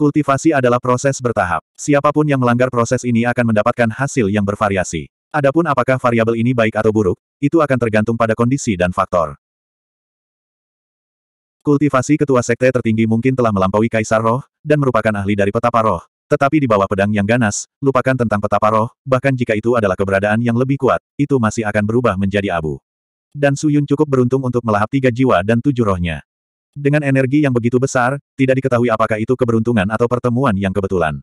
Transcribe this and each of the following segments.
Kultivasi adalah proses bertahap. Siapapun yang melanggar proses ini akan mendapatkan hasil yang bervariasi. Adapun apakah variabel ini baik atau buruk, itu akan tergantung pada kondisi dan faktor. Kultivasi ketua sekte tertinggi mungkin telah melampaui kaisar roh, dan merupakan ahli dari petapa roh. Tetapi di bawah pedang yang ganas, lupakan tentang petapa roh, bahkan jika itu adalah keberadaan yang lebih kuat, itu masih akan berubah menjadi abu. Dan Suyun cukup beruntung untuk melahap tiga jiwa dan tujuh rohnya. Dengan energi yang begitu besar, tidak diketahui apakah itu keberuntungan atau pertemuan yang kebetulan.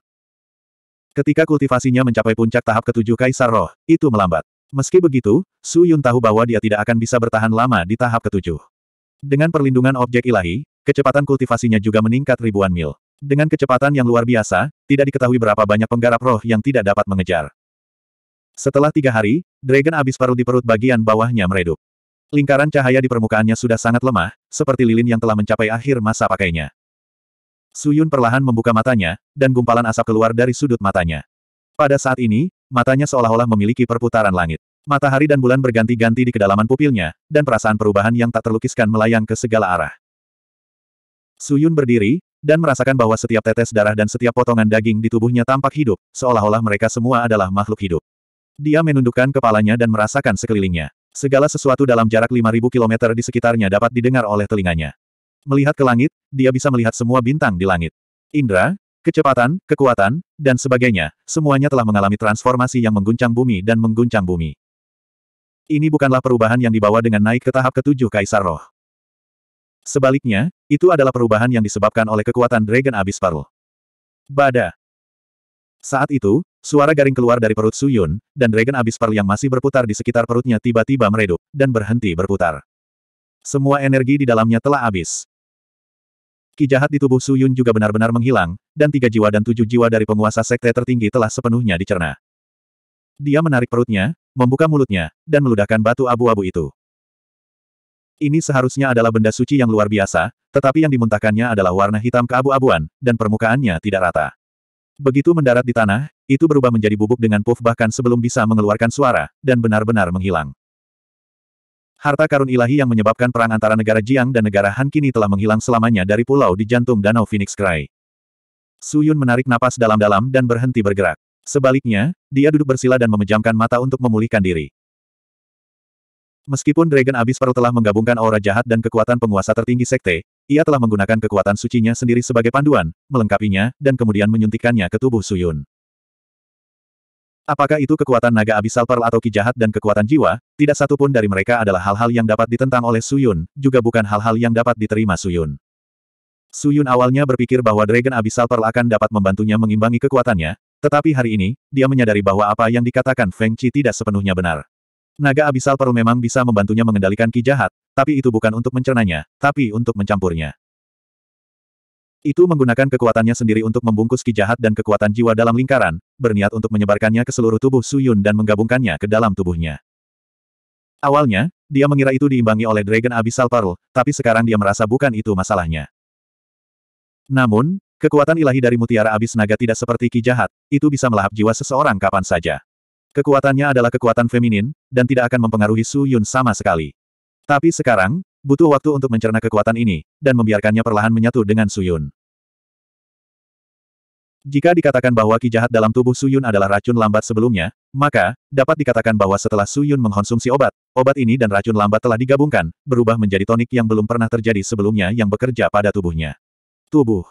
Ketika kultivasinya mencapai puncak tahap ketujuh Kaisar Roh, itu melambat. Meski begitu, Su Yun tahu bahwa dia tidak akan bisa bertahan lama di tahap ketujuh. Dengan perlindungan objek ilahi, kecepatan kultivasinya juga meningkat ribuan mil. Dengan kecepatan yang luar biasa, tidak diketahui berapa banyak penggarap roh yang tidak dapat mengejar. Setelah tiga hari, Dragon abis paru di perut bagian bawahnya meredup. Lingkaran cahaya di permukaannya sudah sangat lemah, seperti lilin yang telah mencapai akhir masa pakainya. Suyun perlahan membuka matanya, dan gumpalan asap keluar dari sudut matanya. Pada saat ini, matanya seolah-olah memiliki perputaran langit. Matahari dan bulan berganti-ganti di kedalaman pupilnya, dan perasaan perubahan yang tak terlukiskan melayang ke segala arah. Suyun berdiri, dan merasakan bahwa setiap tetes darah dan setiap potongan daging di tubuhnya tampak hidup, seolah-olah mereka semua adalah makhluk hidup. Dia menundukkan kepalanya dan merasakan sekelilingnya. Segala sesuatu dalam jarak 5.000 km di sekitarnya dapat didengar oleh telinganya. Melihat ke langit, dia bisa melihat semua bintang di langit. Indra, kecepatan, kekuatan, dan sebagainya, semuanya telah mengalami transformasi yang mengguncang bumi dan mengguncang bumi. Ini bukanlah perubahan yang dibawa dengan naik ke tahap ketujuh Kaisar Roh. Sebaliknya, itu adalah perubahan yang disebabkan oleh kekuatan Dragon Abyss Pearl. Bada. Saat itu, Suara garing keluar dari perut Su Yun dan Dragon Abyss Pearl yang masih berputar di sekitar perutnya tiba-tiba meredup, dan berhenti berputar. Semua energi di dalamnya telah habis. Ki jahat di tubuh Su Yun juga benar-benar menghilang, dan tiga jiwa dan tujuh jiwa dari penguasa sekte tertinggi telah sepenuhnya dicerna. Dia menarik perutnya, membuka mulutnya, dan meludahkan batu abu-abu itu. Ini seharusnya adalah benda suci yang luar biasa, tetapi yang dimuntahkannya adalah warna hitam keabu-abuan, dan permukaannya tidak rata. Begitu mendarat di tanah, itu berubah menjadi bubuk dengan puff bahkan sebelum bisa mengeluarkan suara, dan benar-benar menghilang. Harta karun ilahi yang menyebabkan perang antara negara Jiang dan negara Han kini telah menghilang selamanya dari pulau di jantung danau Phoenix Cry. Su Yun menarik napas dalam-dalam dan berhenti bergerak. Sebaliknya, dia duduk bersila dan memejamkan mata untuk memulihkan diri. Meskipun Dragon Abyss Pearl telah menggabungkan aura jahat dan kekuatan penguasa tertinggi sekte, ia telah menggunakan kekuatan sucinya sendiri sebagai panduan, melengkapinya, dan kemudian menyuntikkannya ke tubuh Suyun. Apakah itu kekuatan naga abisal Pearl atau ki jahat dan kekuatan jiwa, tidak satu pun dari mereka adalah hal-hal yang dapat ditentang oleh Suyun, juga bukan hal-hal yang dapat diterima Suyun. Suyun awalnya berpikir bahwa Dragon Abyssal Pearl akan dapat membantunya mengimbangi kekuatannya, tetapi hari ini, dia menyadari bahwa apa yang dikatakan Feng Chi tidak sepenuhnya benar. Naga abisal Peru memang bisa membantunya mengendalikan ki jahat, tapi itu bukan untuk mencernanya, tapi untuk mencampurnya. Itu menggunakan kekuatannya sendiri untuk membungkus ki jahat dan kekuatan jiwa dalam lingkaran, berniat untuk menyebarkannya ke seluruh tubuh Suyun dan menggabungkannya ke dalam tubuhnya. Awalnya, dia mengira itu diimbangi oleh Dragon Abyssal Pearl, tapi sekarang dia merasa bukan itu masalahnya. Namun, kekuatan ilahi dari Mutiara Abis Naga tidak seperti ki jahat, itu bisa melahap jiwa seseorang kapan saja. Kekuatannya adalah kekuatan feminin, dan tidak akan mempengaruhi Su Yun sama sekali. Tapi sekarang, butuh waktu untuk mencerna kekuatan ini, dan membiarkannya perlahan menyatu dengan Su Yun. Jika dikatakan bahwa ki jahat dalam tubuh Su Yun adalah racun lambat sebelumnya, maka, dapat dikatakan bahwa setelah Su Yun mengkonsumsi obat, obat ini dan racun lambat telah digabungkan, berubah menjadi tonik yang belum pernah terjadi sebelumnya yang bekerja pada tubuhnya. Tubuh.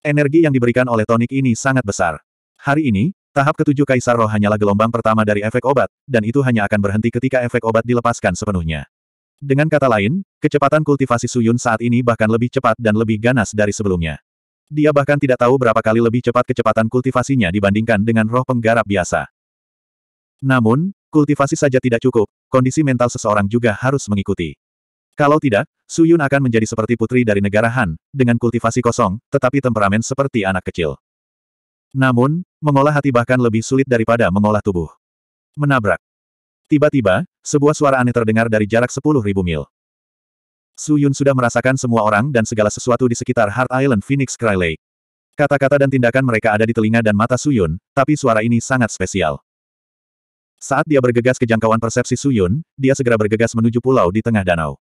Energi yang diberikan oleh tonik ini sangat besar. Hari ini, Tahap ketujuh Kaisar Roh hanyalah gelombang pertama dari efek obat, dan itu hanya akan berhenti ketika efek obat dilepaskan sepenuhnya. Dengan kata lain, kecepatan kultivasi Suyun saat ini bahkan lebih cepat dan lebih ganas dari sebelumnya. Dia bahkan tidak tahu berapa kali lebih cepat kecepatan kultivasinya dibandingkan dengan roh penggarap biasa. Namun, kultivasi saja tidak cukup, kondisi mental seseorang juga harus mengikuti. Kalau tidak, Suyun akan menjadi seperti putri dari negara Han, dengan kultivasi kosong, tetapi temperamen seperti anak kecil. Namun, mengolah hati bahkan lebih sulit daripada mengolah tubuh. Menabrak. Tiba-tiba, sebuah suara aneh terdengar dari jarak 10.000 mil. Su Yun sudah merasakan semua orang dan segala sesuatu di sekitar Heart Island Phoenix Cry Lake. Kata-kata dan tindakan mereka ada di telinga dan mata Su Yun, tapi suara ini sangat spesial. Saat dia bergegas ke jangkauan persepsi Su Yun, dia segera bergegas menuju pulau di tengah danau.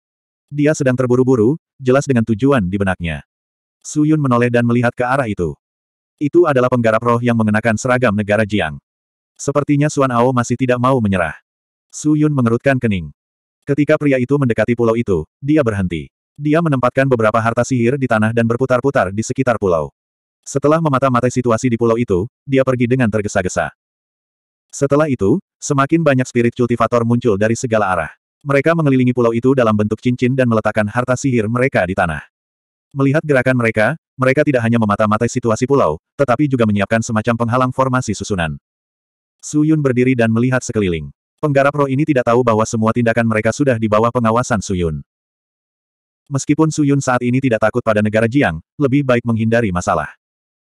Dia sedang terburu-buru, jelas dengan tujuan di benaknya. Su Yun menoleh dan melihat ke arah itu. Itu adalah penggarap roh yang mengenakan seragam negara Jiang. Sepertinya Suan Ao masih tidak mau menyerah. Su Yun mengerutkan kening. Ketika pria itu mendekati pulau itu, dia berhenti. Dia menempatkan beberapa harta sihir di tanah dan berputar-putar di sekitar pulau. Setelah memata-matai situasi di pulau itu, dia pergi dengan tergesa-gesa. Setelah itu, semakin banyak spirit kultivator muncul dari segala arah. Mereka mengelilingi pulau itu dalam bentuk cincin dan meletakkan harta sihir mereka di tanah. Melihat gerakan mereka, mereka tidak hanya memata-matai situasi pulau, tetapi juga menyiapkan semacam penghalang formasi susunan. Su Yun berdiri dan melihat sekeliling. Penggarap roh ini tidak tahu bahwa semua tindakan mereka sudah di bawah pengawasan Su Yun. Meskipun Su Yun saat ini tidak takut pada negara Jiang, lebih baik menghindari masalah.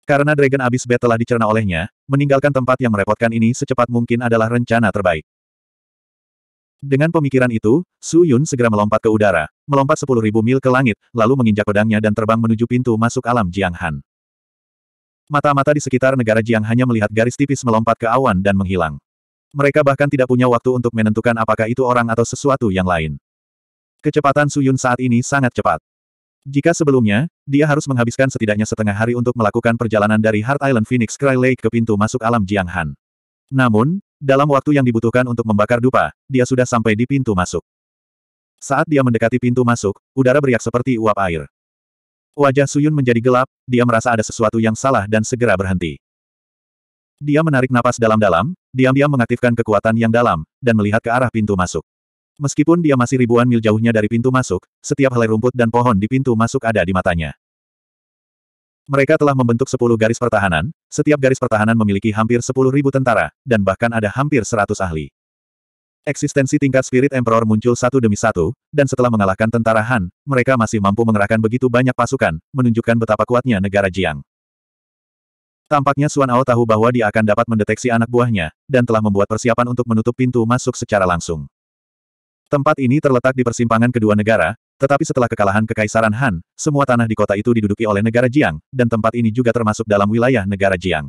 Karena Dragon Abyss Bed telah dicerna olehnya, meninggalkan tempat yang merepotkan ini secepat mungkin adalah rencana terbaik. Dengan pemikiran itu, Su Yun segera melompat ke udara, melompat sepuluh ribu mil ke langit, lalu menginjak pedangnya dan terbang menuju pintu masuk alam Jiang Han. Mata-mata di sekitar negara Jiang hanya melihat garis tipis melompat ke awan dan menghilang. Mereka bahkan tidak punya waktu untuk menentukan apakah itu orang atau sesuatu yang lain. Kecepatan Suyun saat ini sangat cepat. Jika sebelumnya, dia harus menghabiskan setidaknya setengah hari untuk melakukan perjalanan dari Heart Island Phoenix Cry Lake ke pintu masuk alam Jiang Han. Namun, dalam waktu yang dibutuhkan untuk membakar dupa, dia sudah sampai di pintu masuk. Saat dia mendekati pintu masuk, udara beriak seperti uap air. Wajah Suyun menjadi gelap, dia merasa ada sesuatu yang salah dan segera berhenti. Dia menarik napas dalam-dalam, diam-diam mengaktifkan kekuatan yang dalam, dan melihat ke arah pintu masuk. Meskipun dia masih ribuan mil jauhnya dari pintu masuk, setiap helai rumput dan pohon di pintu masuk ada di matanya. Mereka telah membentuk sepuluh garis pertahanan, setiap garis pertahanan memiliki hampir sepuluh ribu tentara, dan bahkan ada hampir seratus ahli. Eksistensi tingkat spirit emperor muncul satu demi satu, dan setelah mengalahkan tentara Han, mereka masih mampu mengerahkan begitu banyak pasukan, menunjukkan betapa kuatnya negara Jiang. Tampaknya Suan Ao tahu bahwa dia akan dapat mendeteksi anak buahnya, dan telah membuat persiapan untuk menutup pintu masuk secara langsung. Tempat ini terletak di persimpangan kedua negara, tetapi setelah kekalahan Kekaisaran Han, semua tanah di kota itu diduduki oleh negara Jiang, dan tempat ini juga termasuk dalam wilayah negara Jiang.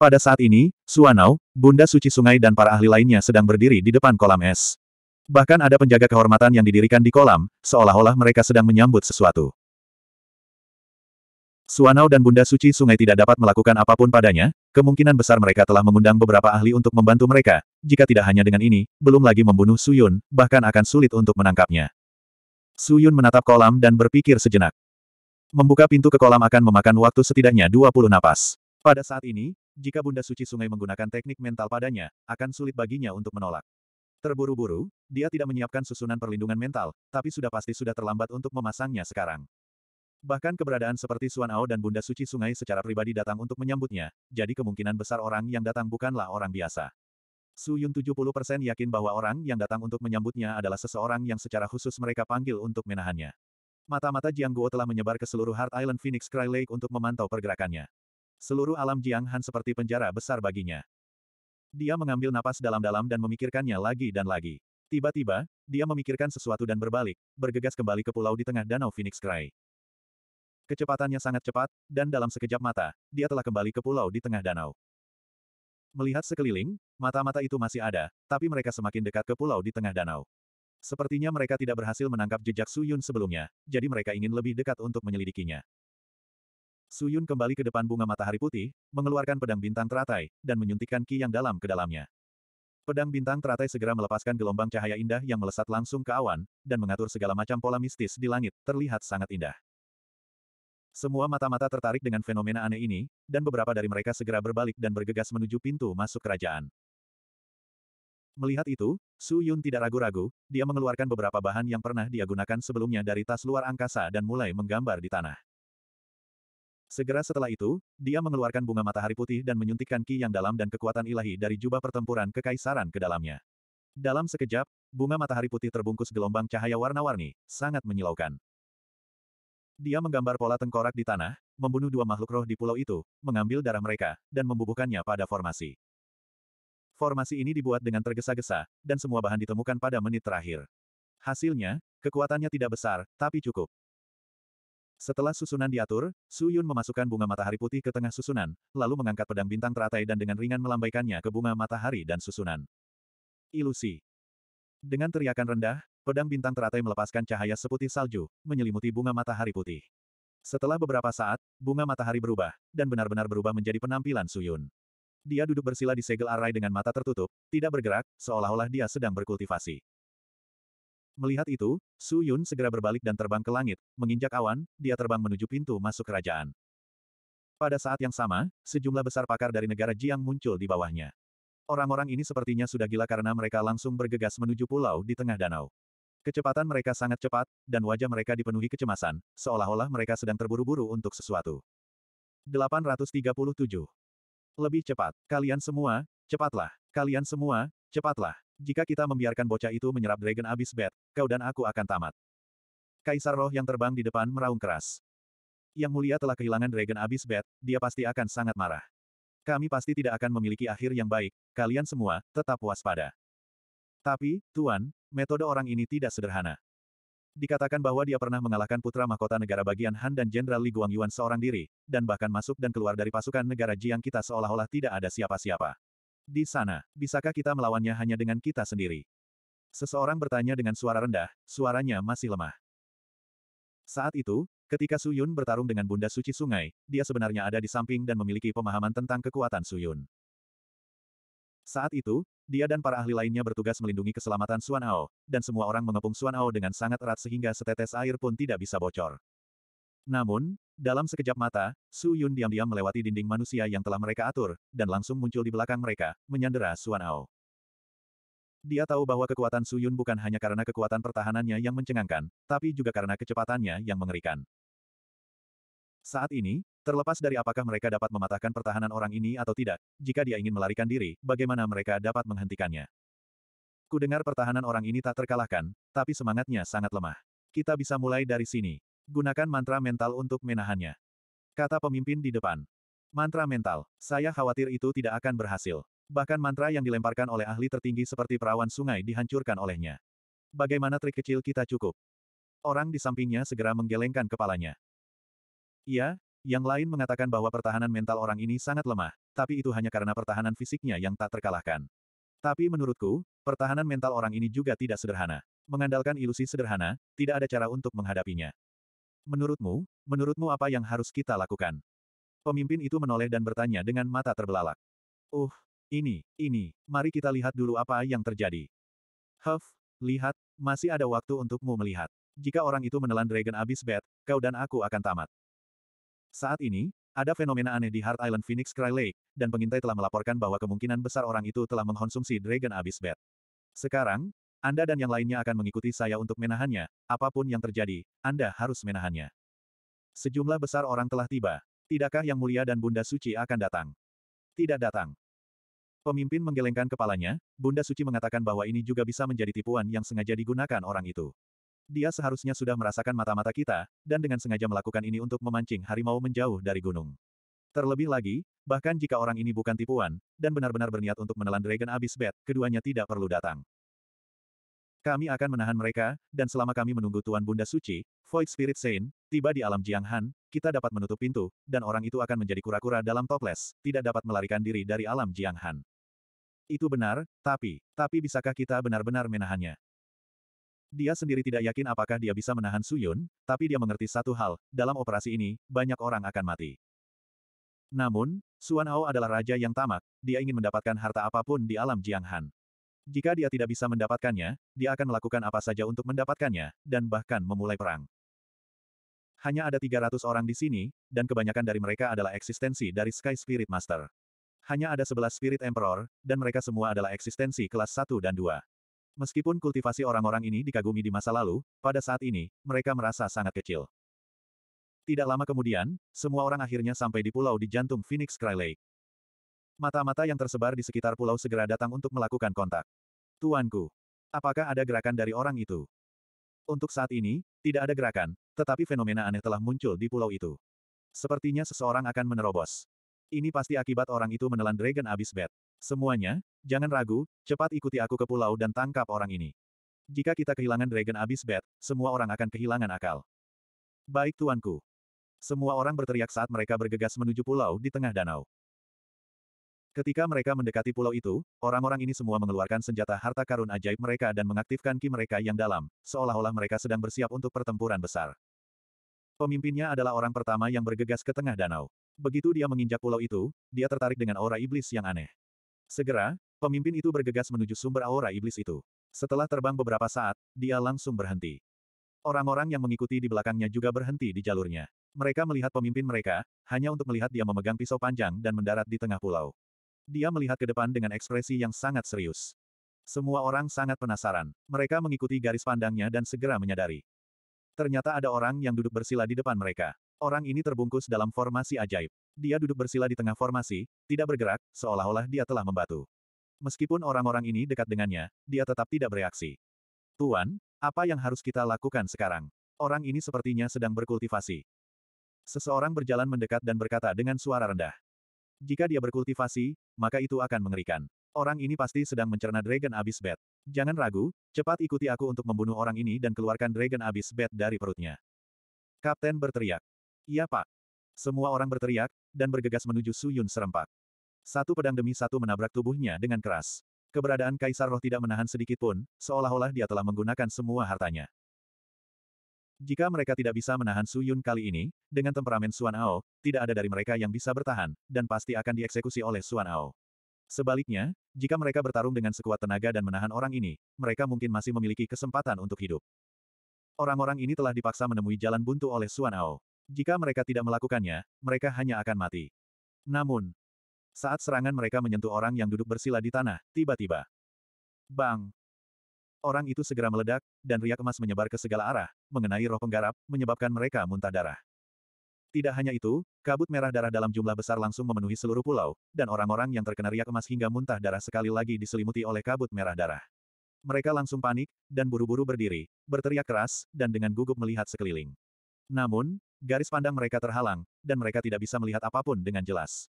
Pada saat ini, Suanau, Bunda Suci Sungai dan para ahli lainnya sedang berdiri di depan kolam es. Bahkan ada penjaga kehormatan yang didirikan di kolam, seolah-olah mereka sedang menyambut sesuatu. Suanau dan Bunda Suci Sungai tidak dapat melakukan apapun padanya, kemungkinan besar mereka telah mengundang beberapa ahli untuk membantu mereka, jika tidak hanya dengan ini, belum lagi membunuh Suyun, bahkan akan sulit untuk menangkapnya. Suyun menatap kolam dan berpikir sejenak. Membuka pintu ke kolam akan memakan waktu setidaknya 20 napas. Pada saat ini, jika Bunda Suci Sungai menggunakan teknik mental padanya, akan sulit baginya untuk menolak. Terburu-buru, dia tidak menyiapkan susunan perlindungan mental, tapi sudah pasti sudah terlambat untuk memasangnya sekarang. Bahkan keberadaan seperti Suan Ao dan Bunda Suci Sungai secara pribadi datang untuk menyambutnya, jadi kemungkinan besar orang yang datang bukanlah orang biasa. Su Yun 70% yakin bahwa orang yang datang untuk menyambutnya adalah seseorang yang secara khusus mereka panggil untuk menahannya. Mata-mata Jiang Guo telah menyebar ke seluruh Heart Island Phoenix Cry Lake untuk memantau pergerakannya. Seluruh alam Jiang Han seperti penjara besar baginya. Dia mengambil napas dalam-dalam dan memikirkannya lagi dan lagi. Tiba-tiba, dia memikirkan sesuatu dan berbalik, bergegas kembali ke pulau di tengah danau Phoenix Cry. Kecepatannya sangat cepat, dan dalam sekejap mata, dia telah kembali ke pulau di tengah danau. Melihat sekeliling, mata-mata itu masih ada, tapi mereka semakin dekat ke pulau di tengah danau. Sepertinya mereka tidak berhasil menangkap jejak Suyun sebelumnya, jadi mereka ingin lebih dekat untuk menyelidikinya. Suyun kembali ke depan bunga matahari putih, mengeluarkan pedang bintang teratai, dan menyuntikkan ki yang dalam ke dalamnya. Pedang bintang teratai segera melepaskan gelombang cahaya indah yang melesat langsung ke awan, dan mengatur segala macam pola mistis di langit, terlihat sangat indah. Semua mata-mata tertarik dengan fenomena aneh ini, dan beberapa dari mereka segera berbalik dan bergegas menuju pintu masuk kerajaan. Melihat itu, Su Yun tidak ragu-ragu, dia mengeluarkan beberapa bahan yang pernah dia gunakan sebelumnya dari tas luar angkasa dan mulai menggambar di tanah. Segera setelah itu, dia mengeluarkan bunga matahari putih dan menyuntikkan ki yang dalam dan kekuatan ilahi dari jubah pertempuran kekaisaran ke dalamnya. Dalam sekejap, bunga matahari putih terbungkus gelombang cahaya warna-warni, sangat menyilaukan. Dia menggambar pola tengkorak di tanah, membunuh dua makhluk roh di pulau itu, mengambil darah mereka, dan membubuhkannya pada formasi. Formasi ini dibuat dengan tergesa-gesa, dan semua bahan ditemukan pada menit terakhir. Hasilnya, kekuatannya tidak besar, tapi cukup. Setelah susunan diatur, Su Yun memasukkan bunga matahari putih ke tengah susunan, lalu mengangkat pedang bintang teratai dan dengan ringan melambaikannya ke bunga matahari dan susunan. Ilusi. Dengan teriakan rendah, pedang bintang teratai melepaskan cahaya seputih salju, menyelimuti bunga matahari putih. Setelah beberapa saat, bunga matahari berubah, dan benar-benar berubah menjadi penampilan Su Yun. Dia duduk bersila di segel arai dengan mata tertutup, tidak bergerak, seolah-olah dia sedang berkultivasi. Melihat itu, Su Yun segera berbalik dan terbang ke langit, menginjak awan, dia terbang menuju pintu masuk kerajaan. Pada saat yang sama, sejumlah besar pakar dari negara Jiang muncul di bawahnya. Orang-orang ini sepertinya sudah gila karena mereka langsung bergegas menuju pulau di tengah danau. Kecepatan mereka sangat cepat, dan wajah mereka dipenuhi kecemasan, seolah-olah mereka sedang terburu-buru untuk sesuatu. 837. Lebih cepat. Kalian semua, cepatlah. Kalian semua, cepatlah. Jika kita membiarkan bocah itu menyerap Dragon Abyss Bat, kau dan aku akan tamat. Kaisar roh yang terbang di depan meraung keras. Yang mulia telah kehilangan Dragon Abyss Bat, dia pasti akan sangat marah. Kami pasti tidak akan memiliki akhir yang baik, kalian semua, tetap waspada. Tapi, Tuan, metode orang ini tidak sederhana. Dikatakan bahwa dia pernah mengalahkan putra mahkota negara bagian Han dan Jenderal Li Guangyuan seorang diri, dan bahkan masuk dan keluar dari pasukan negara Jiang kita seolah-olah tidak ada siapa-siapa. Di sana, bisakah kita melawannya hanya dengan kita sendiri? Seseorang bertanya dengan suara rendah, suaranya masih lemah. Saat itu, ketika Su Yun bertarung dengan Bunda Suci Sungai, dia sebenarnya ada di samping dan memiliki pemahaman tentang kekuatan Su Yun. Saat itu, dia dan para ahli lainnya bertugas melindungi keselamatan Suan Ao, dan semua orang mengepung Suan Ao dengan sangat erat sehingga setetes air pun tidak bisa bocor. Namun, dalam sekejap mata, Su Yun diam-diam melewati dinding manusia yang telah mereka atur, dan langsung muncul di belakang mereka, menyandera Suan Ao. Dia tahu bahwa kekuatan Su Yun bukan hanya karena kekuatan pertahanannya yang mencengangkan, tapi juga karena kecepatannya yang mengerikan. Saat ini, terlepas dari apakah mereka dapat mematahkan pertahanan orang ini atau tidak, jika dia ingin melarikan diri, bagaimana mereka dapat menghentikannya? Kudengar pertahanan orang ini tak terkalahkan, tapi semangatnya sangat lemah. Kita bisa mulai dari sini. Gunakan mantra mental untuk menahannya. Kata pemimpin di depan. Mantra mental. Saya khawatir itu tidak akan berhasil. Bahkan mantra yang dilemparkan oleh ahli tertinggi seperti perawan sungai dihancurkan olehnya. Bagaimana trik kecil kita cukup? Orang di sampingnya segera menggelengkan kepalanya. Iya, yang lain mengatakan bahwa pertahanan mental orang ini sangat lemah, tapi itu hanya karena pertahanan fisiknya yang tak terkalahkan. Tapi menurutku, pertahanan mental orang ini juga tidak sederhana. Mengandalkan ilusi sederhana, tidak ada cara untuk menghadapinya. Menurutmu, menurutmu apa yang harus kita lakukan? Pemimpin itu menoleh dan bertanya dengan mata terbelalak. Uh, ini, ini, mari kita lihat dulu apa yang terjadi. Huff, lihat, masih ada waktu untukmu melihat. Jika orang itu menelan Dragon Abyss Bat, kau dan aku akan tamat. Saat ini, ada fenomena aneh di Heart Island Phoenix Cry Lake, dan pengintai telah melaporkan bahwa kemungkinan besar orang itu telah mengkonsumsi Dragon Abyss Bat. Sekarang, anda dan yang lainnya akan mengikuti saya untuk menahannya, apapun yang terjadi, Anda harus menahannya. Sejumlah besar orang telah tiba. Tidakkah Yang Mulia dan Bunda Suci akan datang? Tidak datang. Pemimpin menggelengkan kepalanya, Bunda Suci mengatakan bahwa ini juga bisa menjadi tipuan yang sengaja digunakan orang itu. Dia seharusnya sudah merasakan mata-mata kita, dan dengan sengaja melakukan ini untuk memancing harimau menjauh dari gunung. Terlebih lagi, bahkan jika orang ini bukan tipuan, dan benar-benar berniat untuk menelan Dragon Abyss Bed, keduanya tidak perlu datang. Kami akan menahan mereka, dan selama kami menunggu Tuan Bunda Suci, Void Spirit Saint, tiba di alam Jiang Han, kita dapat menutup pintu, dan orang itu akan menjadi kura-kura dalam toples, tidak dapat melarikan diri dari alam Jiang Han. Itu benar, tapi, tapi bisakah kita benar-benar menahannya? Dia sendiri tidak yakin apakah dia bisa menahan Suyun, tapi dia mengerti satu hal, dalam operasi ini, banyak orang akan mati. Namun, Suan Ao adalah raja yang tamak, dia ingin mendapatkan harta apapun di alam Jiang Han. Jika dia tidak bisa mendapatkannya, dia akan melakukan apa saja untuk mendapatkannya, dan bahkan memulai perang. Hanya ada 300 orang di sini, dan kebanyakan dari mereka adalah eksistensi dari Sky Spirit Master. Hanya ada 11 Spirit Emperor, dan mereka semua adalah eksistensi kelas 1 dan 2. Meskipun kultivasi orang-orang ini dikagumi di masa lalu, pada saat ini, mereka merasa sangat kecil. Tidak lama kemudian, semua orang akhirnya sampai di pulau di jantung Phoenix Cry Lake. Mata-mata yang tersebar di sekitar pulau segera datang untuk melakukan kontak. Tuanku, apakah ada gerakan dari orang itu? Untuk saat ini, tidak ada gerakan, tetapi fenomena aneh telah muncul di pulau itu. Sepertinya seseorang akan menerobos. Ini pasti akibat orang itu menelan Dragon Abyss Bat. Semuanya, jangan ragu, cepat ikuti aku ke pulau dan tangkap orang ini. Jika kita kehilangan Dragon Abyss Bat, semua orang akan kehilangan akal. Baik tuanku. Semua orang berteriak saat mereka bergegas menuju pulau di tengah danau. Ketika mereka mendekati pulau itu, orang-orang ini semua mengeluarkan senjata harta karun ajaib mereka dan mengaktifkan ki mereka yang dalam, seolah-olah mereka sedang bersiap untuk pertempuran besar. Pemimpinnya adalah orang pertama yang bergegas ke tengah danau. Begitu dia menginjak pulau itu, dia tertarik dengan aura iblis yang aneh. Segera, pemimpin itu bergegas menuju sumber aura iblis itu. Setelah terbang beberapa saat, dia langsung berhenti. Orang-orang yang mengikuti di belakangnya juga berhenti di jalurnya. Mereka melihat pemimpin mereka, hanya untuk melihat dia memegang pisau panjang dan mendarat di tengah pulau. Dia melihat ke depan dengan ekspresi yang sangat serius. Semua orang sangat penasaran. Mereka mengikuti garis pandangnya dan segera menyadari. Ternyata ada orang yang duduk bersila di depan mereka. Orang ini terbungkus dalam formasi ajaib. Dia duduk bersila di tengah formasi, tidak bergerak, seolah-olah dia telah membatu. Meskipun orang-orang ini dekat dengannya, dia tetap tidak bereaksi. Tuan, apa yang harus kita lakukan sekarang? Orang ini sepertinya sedang berkultivasi. Seseorang berjalan mendekat dan berkata dengan suara rendah. Jika dia berkultivasi, maka itu akan mengerikan. Orang ini pasti sedang mencerna Dragon Abyss Bat. Jangan ragu, cepat ikuti aku untuk membunuh orang ini dan keluarkan Dragon Abyss Bat dari perutnya. Kapten berteriak. Iya pak. Semua orang berteriak, dan bergegas menuju Suyun serempak. Satu pedang demi satu menabrak tubuhnya dengan keras. Keberadaan Kaisar Roh tidak menahan sedikit pun, seolah-olah dia telah menggunakan semua hartanya. Jika mereka tidak bisa menahan Su Yun kali ini, dengan temperamen Suan Ao, tidak ada dari mereka yang bisa bertahan, dan pasti akan dieksekusi oleh Suan Ao. Sebaliknya, jika mereka bertarung dengan sekuat tenaga dan menahan orang ini, mereka mungkin masih memiliki kesempatan untuk hidup. Orang-orang ini telah dipaksa menemui jalan buntu oleh Suan Ao. Jika mereka tidak melakukannya, mereka hanya akan mati. Namun, saat serangan mereka menyentuh orang yang duduk bersila di tanah, tiba-tiba. Bang! Orang itu segera meledak, dan riak emas menyebar ke segala arah, mengenai roh penggarap, menyebabkan mereka muntah darah. Tidak hanya itu, kabut merah darah dalam jumlah besar langsung memenuhi seluruh pulau, dan orang-orang yang terkena riak emas hingga muntah darah sekali lagi diselimuti oleh kabut merah darah. Mereka langsung panik, dan buru-buru berdiri, berteriak keras, dan dengan gugup melihat sekeliling. Namun, garis pandang mereka terhalang, dan mereka tidak bisa melihat apapun dengan jelas.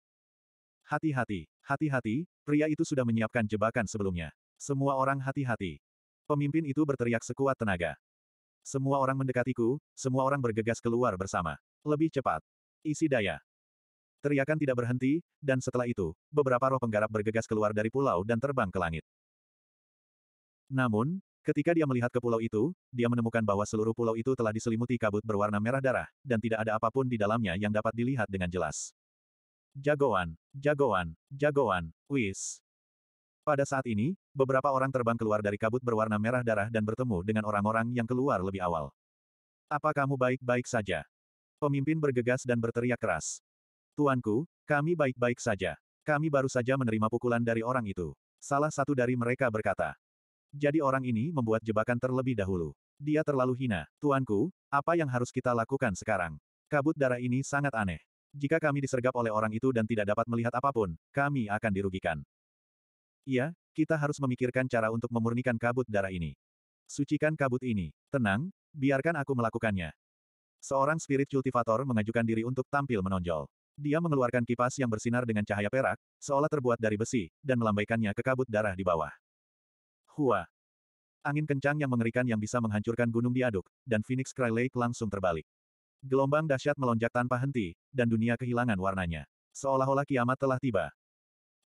Hati-hati, hati-hati, pria itu sudah menyiapkan jebakan sebelumnya. Semua orang hati-hati. Pemimpin itu berteriak sekuat tenaga. Semua orang mendekatiku, semua orang bergegas keluar bersama. Lebih cepat. Isi daya. Teriakan tidak berhenti, dan setelah itu, beberapa roh penggarap bergegas keluar dari pulau dan terbang ke langit. Namun, ketika dia melihat ke pulau itu, dia menemukan bahwa seluruh pulau itu telah diselimuti kabut berwarna merah darah, dan tidak ada apapun di dalamnya yang dapat dilihat dengan jelas. Jagoan, jagoan, jagoan, wis. Pada saat ini, beberapa orang terbang keluar dari kabut berwarna merah darah dan bertemu dengan orang-orang yang keluar lebih awal. Apa kamu baik-baik saja? Pemimpin bergegas dan berteriak keras. Tuanku, kami baik-baik saja. Kami baru saja menerima pukulan dari orang itu. Salah satu dari mereka berkata. Jadi orang ini membuat jebakan terlebih dahulu. Dia terlalu hina. Tuanku, apa yang harus kita lakukan sekarang? Kabut darah ini sangat aneh. Jika kami disergap oleh orang itu dan tidak dapat melihat apapun, kami akan dirugikan. Iya, kita harus memikirkan cara untuk memurnikan kabut darah ini. Sucikan kabut ini. Tenang, biarkan aku melakukannya. Seorang spirit cultivator mengajukan diri untuk tampil menonjol. Dia mengeluarkan kipas yang bersinar dengan cahaya perak, seolah terbuat dari besi, dan melambaikannya ke kabut darah di bawah. Hua. Angin kencang yang mengerikan yang bisa menghancurkan gunung diaduk, dan Phoenix Cry Lake langsung terbalik. Gelombang dahsyat melonjak tanpa henti, dan dunia kehilangan warnanya. Seolah-olah kiamat telah tiba,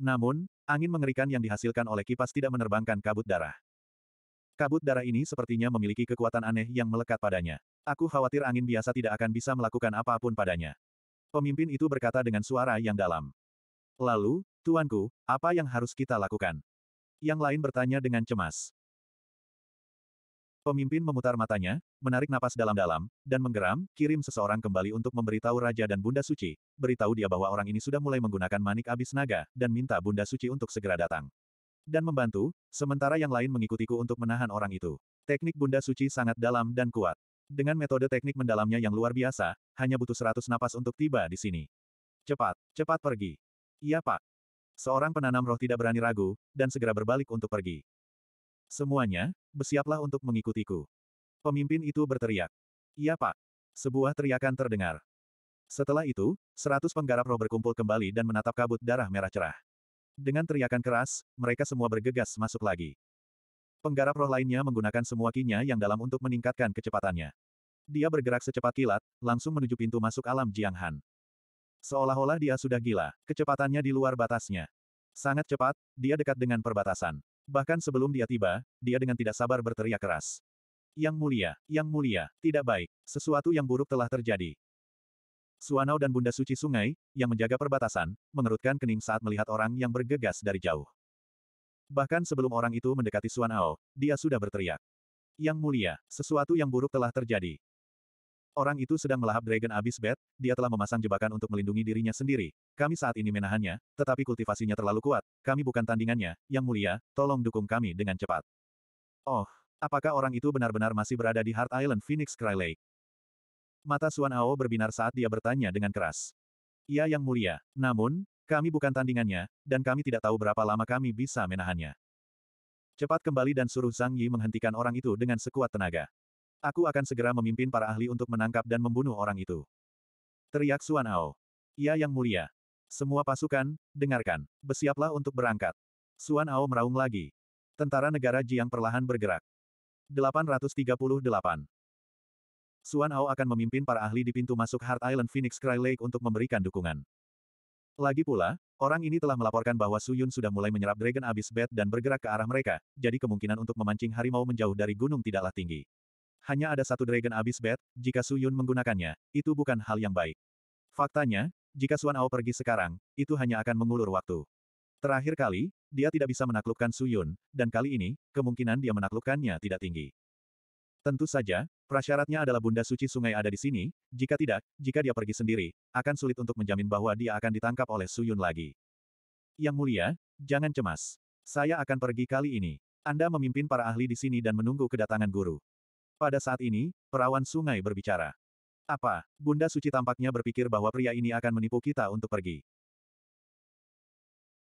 namun, angin mengerikan yang dihasilkan oleh kipas tidak menerbangkan kabut darah. Kabut darah ini sepertinya memiliki kekuatan aneh yang melekat padanya. Aku khawatir angin biasa tidak akan bisa melakukan apapun padanya. Pemimpin itu berkata dengan suara yang dalam. Lalu, tuanku, apa yang harus kita lakukan? Yang lain bertanya dengan cemas. Pemimpin memutar matanya, menarik napas dalam-dalam, dan menggeram, kirim seseorang kembali untuk memberitahu Raja dan Bunda Suci, beritahu dia bahwa orang ini sudah mulai menggunakan manik abis naga, dan minta Bunda Suci untuk segera datang. Dan membantu, sementara yang lain mengikutiku untuk menahan orang itu. Teknik Bunda Suci sangat dalam dan kuat. Dengan metode teknik mendalamnya yang luar biasa, hanya butuh seratus napas untuk tiba di sini. Cepat, cepat pergi. Iya pak. Seorang penanam roh tidak berani ragu, dan segera berbalik untuk pergi. Semuanya, bersiaplah untuk mengikutiku. Pemimpin itu berteriak. Iya pak. Sebuah teriakan terdengar. Setelah itu, seratus penggarap roh berkumpul kembali dan menatap kabut darah merah cerah. Dengan teriakan keras, mereka semua bergegas masuk lagi. Penggarap roh lainnya menggunakan semua kinya yang dalam untuk meningkatkan kecepatannya. Dia bergerak secepat kilat, langsung menuju pintu masuk alam Jiang Han. Seolah-olah dia sudah gila, kecepatannya di luar batasnya. Sangat cepat, dia dekat dengan perbatasan. Bahkan sebelum dia tiba, dia dengan tidak sabar berteriak keras. Yang mulia, yang mulia, tidak baik, sesuatu yang buruk telah terjadi. Suanau dan Bunda Suci Sungai, yang menjaga perbatasan, mengerutkan kening saat melihat orang yang bergegas dari jauh. Bahkan sebelum orang itu mendekati Suanao, dia sudah berteriak. Yang mulia, sesuatu yang buruk telah terjadi. Orang itu sedang melahap Dragon Abyss Bat, dia telah memasang jebakan untuk melindungi dirinya sendiri. Kami saat ini menahannya, tetapi kultivasinya terlalu kuat. Kami bukan tandingannya, yang mulia, tolong dukung kami dengan cepat. Oh, apakah orang itu benar-benar masih berada di Heart Island Phoenix Cry Lake? Mata Suan Ao berbinar saat dia bertanya dengan keras. Iya yang mulia, namun, kami bukan tandingannya, dan kami tidak tahu berapa lama kami bisa menahannya. Cepat kembali dan suruh Zhang Yi menghentikan orang itu dengan sekuat tenaga. Aku akan segera memimpin para ahli untuk menangkap dan membunuh orang itu. Teriak Suan Ao. Ya yang mulia. Semua pasukan, dengarkan. Bersiaplah untuk berangkat. Suan Ao meraung lagi. Tentara negara Jiang perlahan bergerak. 838. Suan Ao akan memimpin para ahli di pintu masuk Heart Island Phoenix Cry Lake untuk memberikan dukungan. Lagi pula, orang ini telah melaporkan bahwa Su Yun sudah mulai menyerap Dragon Abyss Bed dan bergerak ke arah mereka, jadi kemungkinan untuk memancing harimau menjauh dari gunung tidaklah tinggi hanya ada satu Dragon Abyss Bat, jika Su Yun menggunakannya, itu bukan hal yang baik. Faktanya, jika Suan Ao pergi sekarang, itu hanya akan mengulur waktu. Terakhir kali, dia tidak bisa menaklukkan Su Yun, dan kali ini, kemungkinan dia menaklukkannya tidak tinggi. Tentu saja, prasyaratnya adalah Bunda Suci Sungai ada di sini, jika tidak, jika dia pergi sendiri, akan sulit untuk menjamin bahwa dia akan ditangkap oleh Su Yun lagi. Yang mulia, jangan cemas. Saya akan pergi kali ini. Anda memimpin para ahli di sini dan menunggu kedatangan guru. Pada saat ini, perawan sungai berbicara. Apa? Bunda Suci tampaknya berpikir bahwa pria ini akan menipu kita untuk pergi.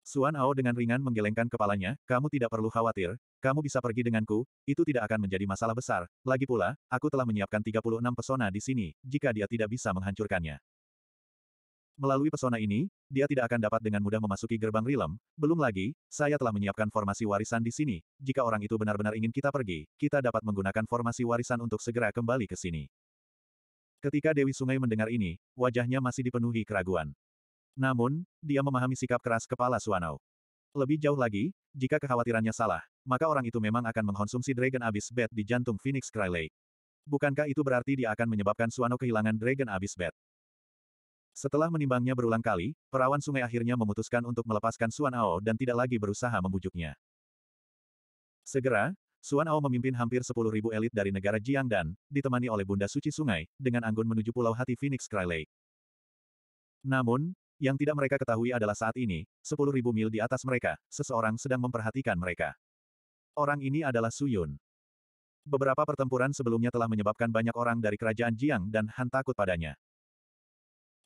Suan Ao dengan ringan menggelengkan kepalanya, kamu tidak perlu khawatir, kamu bisa pergi denganku, itu tidak akan menjadi masalah besar. Lagi pula, aku telah menyiapkan 36 pesona di sini, jika dia tidak bisa menghancurkannya. Melalui pesona ini, dia tidak akan dapat dengan mudah memasuki gerbang Rilem, belum lagi, saya telah menyiapkan formasi warisan di sini, jika orang itu benar-benar ingin kita pergi, kita dapat menggunakan formasi warisan untuk segera kembali ke sini. Ketika Dewi Sungai mendengar ini, wajahnya masih dipenuhi keraguan. Namun, dia memahami sikap keras kepala Suanau. Lebih jauh lagi, jika kekhawatirannya salah, maka orang itu memang akan mengkonsumsi Dragon Abyss Bed di jantung Phoenix Cry Lake. Bukankah itu berarti dia akan menyebabkan Suano kehilangan Dragon Abyss Bed? Setelah menimbangnya berulang kali, perawan sungai akhirnya memutuskan untuk melepaskan Suan Ao dan tidak lagi berusaha membujuknya. Segera, Suan Ao memimpin hampir 10.000 elit dari negara Jiang dan ditemani oleh Bunda Suci Sungai, dengan anggun menuju Pulau Hati Phoenix Cry Lake. Namun, yang tidak mereka ketahui adalah saat ini, 10.000 mil di atas mereka, seseorang sedang memperhatikan mereka. Orang ini adalah Su Yun. Beberapa pertempuran sebelumnya telah menyebabkan banyak orang dari kerajaan Jiang dan Han takut padanya.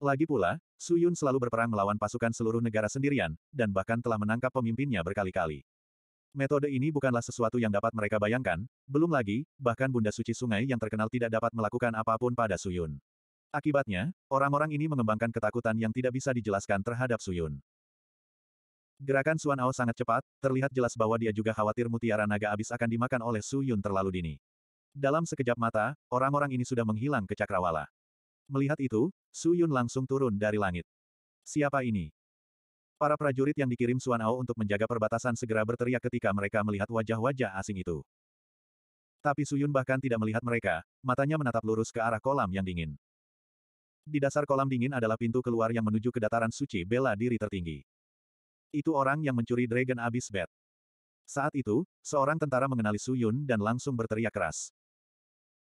Lagi pula, Su Yun selalu berperang melawan pasukan seluruh negara sendirian, dan bahkan telah menangkap pemimpinnya berkali-kali. Metode ini bukanlah sesuatu yang dapat mereka bayangkan, belum lagi, bahkan Bunda Suci Sungai yang terkenal tidak dapat melakukan apapun pada Su Yun. Akibatnya, orang-orang ini mengembangkan ketakutan yang tidak bisa dijelaskan terhadap Su Yun. Gerakan Suan Ao sangat cepat, terlihat jelas bahwa dia juga khawatir mutiara naga abis akan dimakan oleh Su Yun terlalu dini. Dalam sekejap mata, orang-orang ini sudah menghilang ke Cakrawala. Melihat itu, Su Yun langsung turun dari langit. Siapa ini? Para prajurit yang dikirim Suan Ao untuk menjaga perbatasan segera berteriak ketika mereka melihat wajah-wajah asing itu. Tapi Su Yun bahkan tidak melihat mereka, matanya menatap lurus ke arah kolam yang dingin. Di dasar kolam dingin adalah pintu keluar yang menuju ke dataran suci bela diri tertinggi. Itu orang yang mencuri Dragon Abyss Bed. Saat itu, seorang tentara mengenali Su Yun dan langsung berteriak keras.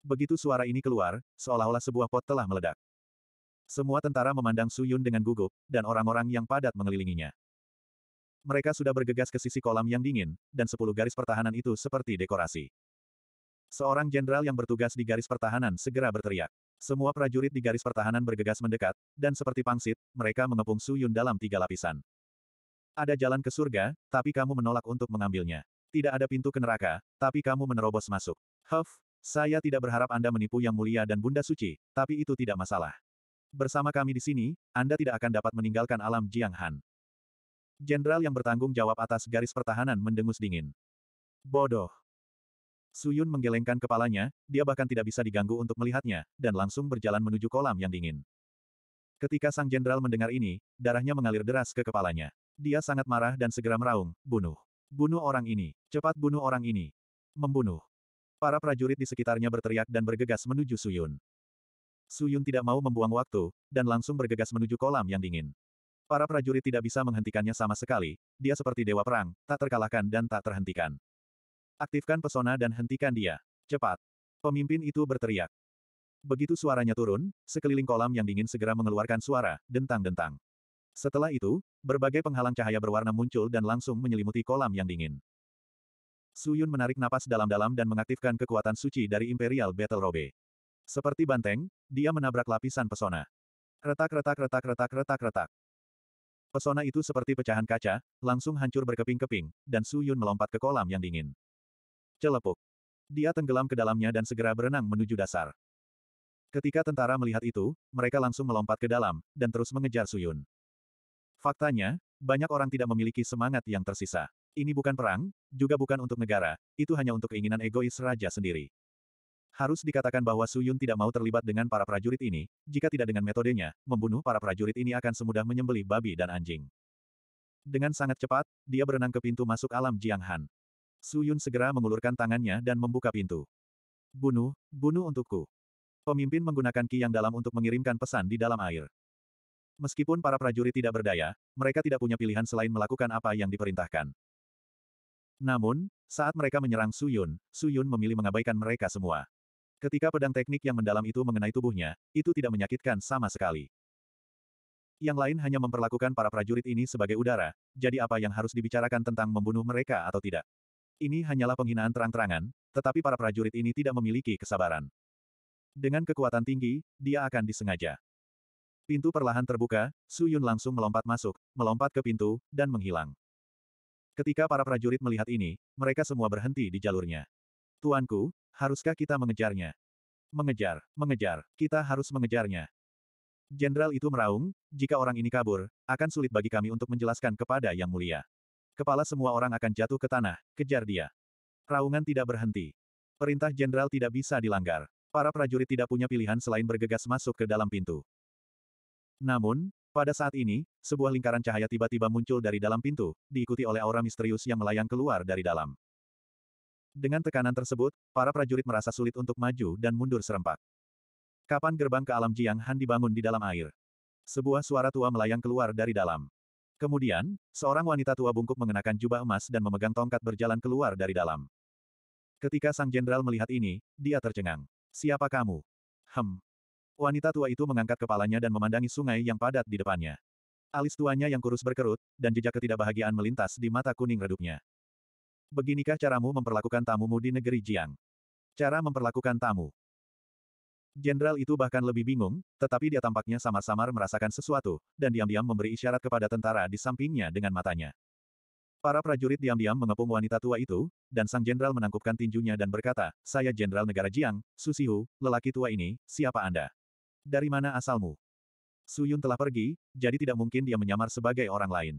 Begitu suara ini keluar, seolah-olah sebuah pot telah meledak. Semua tentara memandang Suyun dengan gugup, dan orang-orang yang padat mengelilinginya. Mereka sudah bergegas ke sisi kolam yang dingin, dan sepuluh garis pertahanan itu seperti dekorasi. Seorang jenderal yang bertugas di garis pertahanan segera berteriak. Semua prajurit di garis pertahanan bergegas mendekat, dan seperti pangsit, mereka mengepung Suyun dalam tiga lapisan. Ada jalan ke surga, tapi kamu menolak untuk mengambilnya. Tidak ada pintu ke neraka, tapi kamu menerobos masuk. Huff, saya tidak berharap Anda menipu Yang Mulia dan Bunda Suci, tapi itu tidak masalah. Bersama kami di sini, Anda tidak akan dapat meninggalkan alam Jiang Han. Jenderal yang bertanggung jawab atas garis pertahanan mendengus dingin. Bodoh. Suyun menggelengkan kepalanya, dia bahkan tidak bisa diganggu untuk melihatnya, dan langsung berjalan menuju kolam yang dingin. Ketika sang jenderal mendengar ini, darahnya mengalir deras ke kepalanya. Dia sangat marah dan segera meraung, bunuh. Bunuh orang ini, cepat bunuh orang ini. Membunuh. Para prajurit di sekitarnya berteriak dan bergegas menuju Suyun. Suyun tidak mau membuang waktu, dan langsung bergegas menuju kolam yang dingin. Para prajurit tidak bisa menghentikannya sama sekali, dia seperti dewa perang, tak terkalahkan dan tak terhentikan. Aktifkan pesona dan hentikan dia. Cepat. Pemimpin itu berteriak. Begitu suaranya turun, sekeliling kolam yang dingin segera mengeluarkan suara, dentang-dentang. Setelah itu, berbagai penghalang cahaya berwarna muncul dan langsung menyelimuti kolam yang dingin. Su Yun menarik napas dalam-dalam dan mengaktifkan kekuatan suci dari Imperial Battle Robe. Seperti banteng, dia menabrak lapisan pesona. Retak-retak-retak-retak-retak-retak. Pesona itu seperti pecahan kaca, langsung hancur berkeping-keping, dan Su Yun melompat ke kolam yang dingin. Celepuk. Dia tenggelam ke dalamnya dan segera berenang menuju dasar. Ketika tentara melihat itu, mereka langsung melompat ke dalam, dan terus mengejar Su Yun. Faktanya, banyak orang tidak memiliki semangat yang tersisa. Ini bukan perang, juga bukan untuk negara, itu hanya untuk keinginan egois raja sendiri. Harus dikatakan bahwa Suyun tidak mau terlibat dengan para prajurit ini, jika tidak dengan metodenya, membunuh para prajurit ini akan semudah menyembelih babi dan anjing. Dengan sangat cepat, dia berenang ke pintu masuk alam Jiang Han. Suyun segera mengulurkan tangannya dan membuka pintu. Bunuh, bunuh untukku. Pemimpin menggunakan ki yang dalam untuk mengirimkan pesan di dalam air. Meskipun para prajurit tidak berdaya, mereka tidak punya pilihan selain melakukan apa yang diperintahkan. Namun, saat mereka menyerang Suyun, Suyun memilih mengabaikan mereka semua. Ketika pedang teknik yang mendalam itu mengenai tubuhnya, itu tidak menyakitkan sama sekali. Yang lain hanya memperlakukan para prajurit ini sebagai udara, jadi apa yang harus dibicarakan tentang membunuh mereka atau tidak? Ini hanyalah penghinaan terang-terangan, tetapi para prajurit ini tidak memiliki kesabaran. Dengan kekuatan tinggi, dia akan disengaja. Pintu perlahan terbuka, Su Yun langsung melompat masuk, melompat ke pintu, dan menghilang. Ketika para prajurit melihat ini, mereka semua berhenti di jalurnya. Tuanku, haruskah kita mengejarnya? Mengejar, mengejar, kita harus mengejarnya. Jenderal itu meraung, jika orang ini kabur, akan sulit bagi kami untuk menjelaskan kepada Yang Mulia. Kepala semua orang akan jatuh ke tanah, kejar dia. Raungan tidak berhenti. Perintah jenderal tidak bisa dilanggar. Para prajurit tidak punya pilihan selain bergegas masuk ke dalam pintu. Namun, pada saat ini, sebuah lingkaran cahaya tiba-tiba muncul dari dalam pintu, diikuti oleh aura misterius yang melayang keluar dari dalam. Dengan tekanan tersebut, para prajurit merasa sulit untuk maju dan mundur serempak. Kapan gerbang ke alam Jiang Han dibangun di dalam air? Sebuah suara tua melayang keluar dari dalam. Kemudian, seorang wanita tua bungkuk mengenakan jubah emas dan memegang tongkat berjalan keluar dari dalam. Ketika sang jenderal melihat ini, dia tercengang. Siapa kamu? Hem, Wanita tua itu mengangkat kepalanya dan memandangi sungai yang padat di depannya. Alis tuanya yang kurus berkerut, dan jejak ketidakbahagiaan melintas di mata kuning redupnya. Beginikah caramu memperlakukan tamumu di negeri Jiang? Cara memperlakukan tamu. Jenderal itu bahkan lebih bingung, tetapi dia tampaknya samar-samar merasakan sesuatu, dan diam-diam memberi isyarat kepada tentara di sampingnya dengan matanya. Para prajurit diam-diam mengepung wanita tua itu, dan sang jenderal menangkupkan tinjunya dan berkata, Saya jenderal negara Jiang, Susihu, lelaki tua ini, siapa Anda? Dari mana asalmu? Su Yun telah pergi, jadi tidak mungkin dia menyamar sebagai orang lain.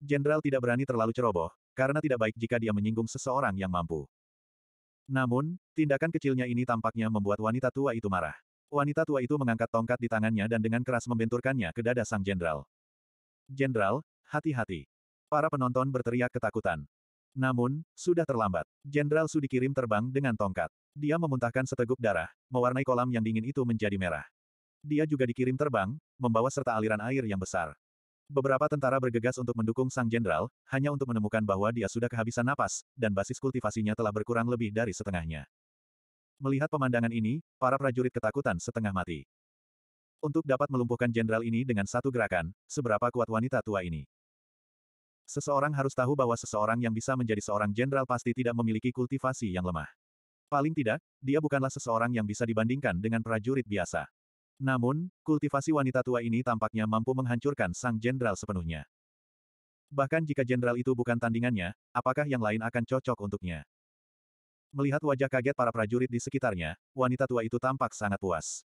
Jenderal tidak berani terlalu ceroboh, karena tidak baik jika dia menyinggung seseorang yang mampu. Namun, tindakan kecilnya ini tampaknya membuat wanita tua itu marah. Wanita tua itu mengangkat tongkat di tangannya dan dengan keras membenturkannya ke dada sang jenderal. Jenderal, hati-hati. Para penonton berteriak ketakutan. Namun, sudah terlambat. Jenderal Su dikirim terbang dengan tongkat. Dia memuntahkan seteguk darah, mewarnai kolam yang dingin itu menjadi merah. Dia juga dikirim terbang, membawa serta aliran air yang besar. Beberapa tentara bergegas untuk mendukung sang jenderal, hanya untuk menemukan bahwa dia sudah kehabisan napas, dan basis kultivasinya telah berkurang lebih dari setengahnya. Melihat pemandangan ini, para prajurit ketakutan setengah mati. Untuk dapat melumpuhkan jenderal ini dengan satu gerakan, seberapa kuat wanita tua ini? Seseorang harus tahu bahwa seseorang yang bisa menjadi seorang jenderal pasti tidak memiliki kultivasi yang lemah. Paling tidak, dia bukanlah seseorang yang bisa dibandingkan dengan prajurit biasa. Namun, kultivasi wanita tua ini tampaknya mampu menghancurkan sang jenderal sepenuhnya. Bahkan jika jenderal itu bukan tandingannya, apakah yang lain akan cocok untuknya? Melihat wajah kaget para prajurit di sekitarnya, wanita tua itu tampak sangat puas.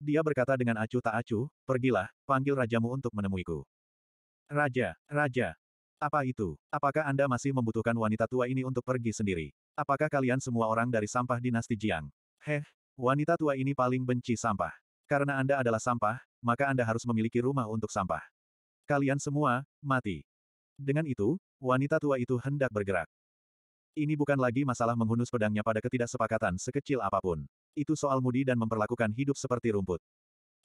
Dia berkata dengan acuh tak acuh, pergilah, panggil rajamu untuk menemuiku. Raja, Raja. Apa itu? Apakah Anda masih membutuhkan wanita tua ini untuk pergi sendiri? Apakah kalian semua orang dari sampah dinasti Jiang? Heh, wanita tua ini paling benci sampah. Karena Anda adalah sampah, maka Anda harus memiliki rumah untuk sampah. Kalian semua, mati. Dengan itu, wanita tua itu hendak bergerak. Ini bukan lagi masalah menghunus pedangnya pada ketidaksepakatan sekecil apapun. Itu soal mudi dan memperlakukan hidup seperti rumput.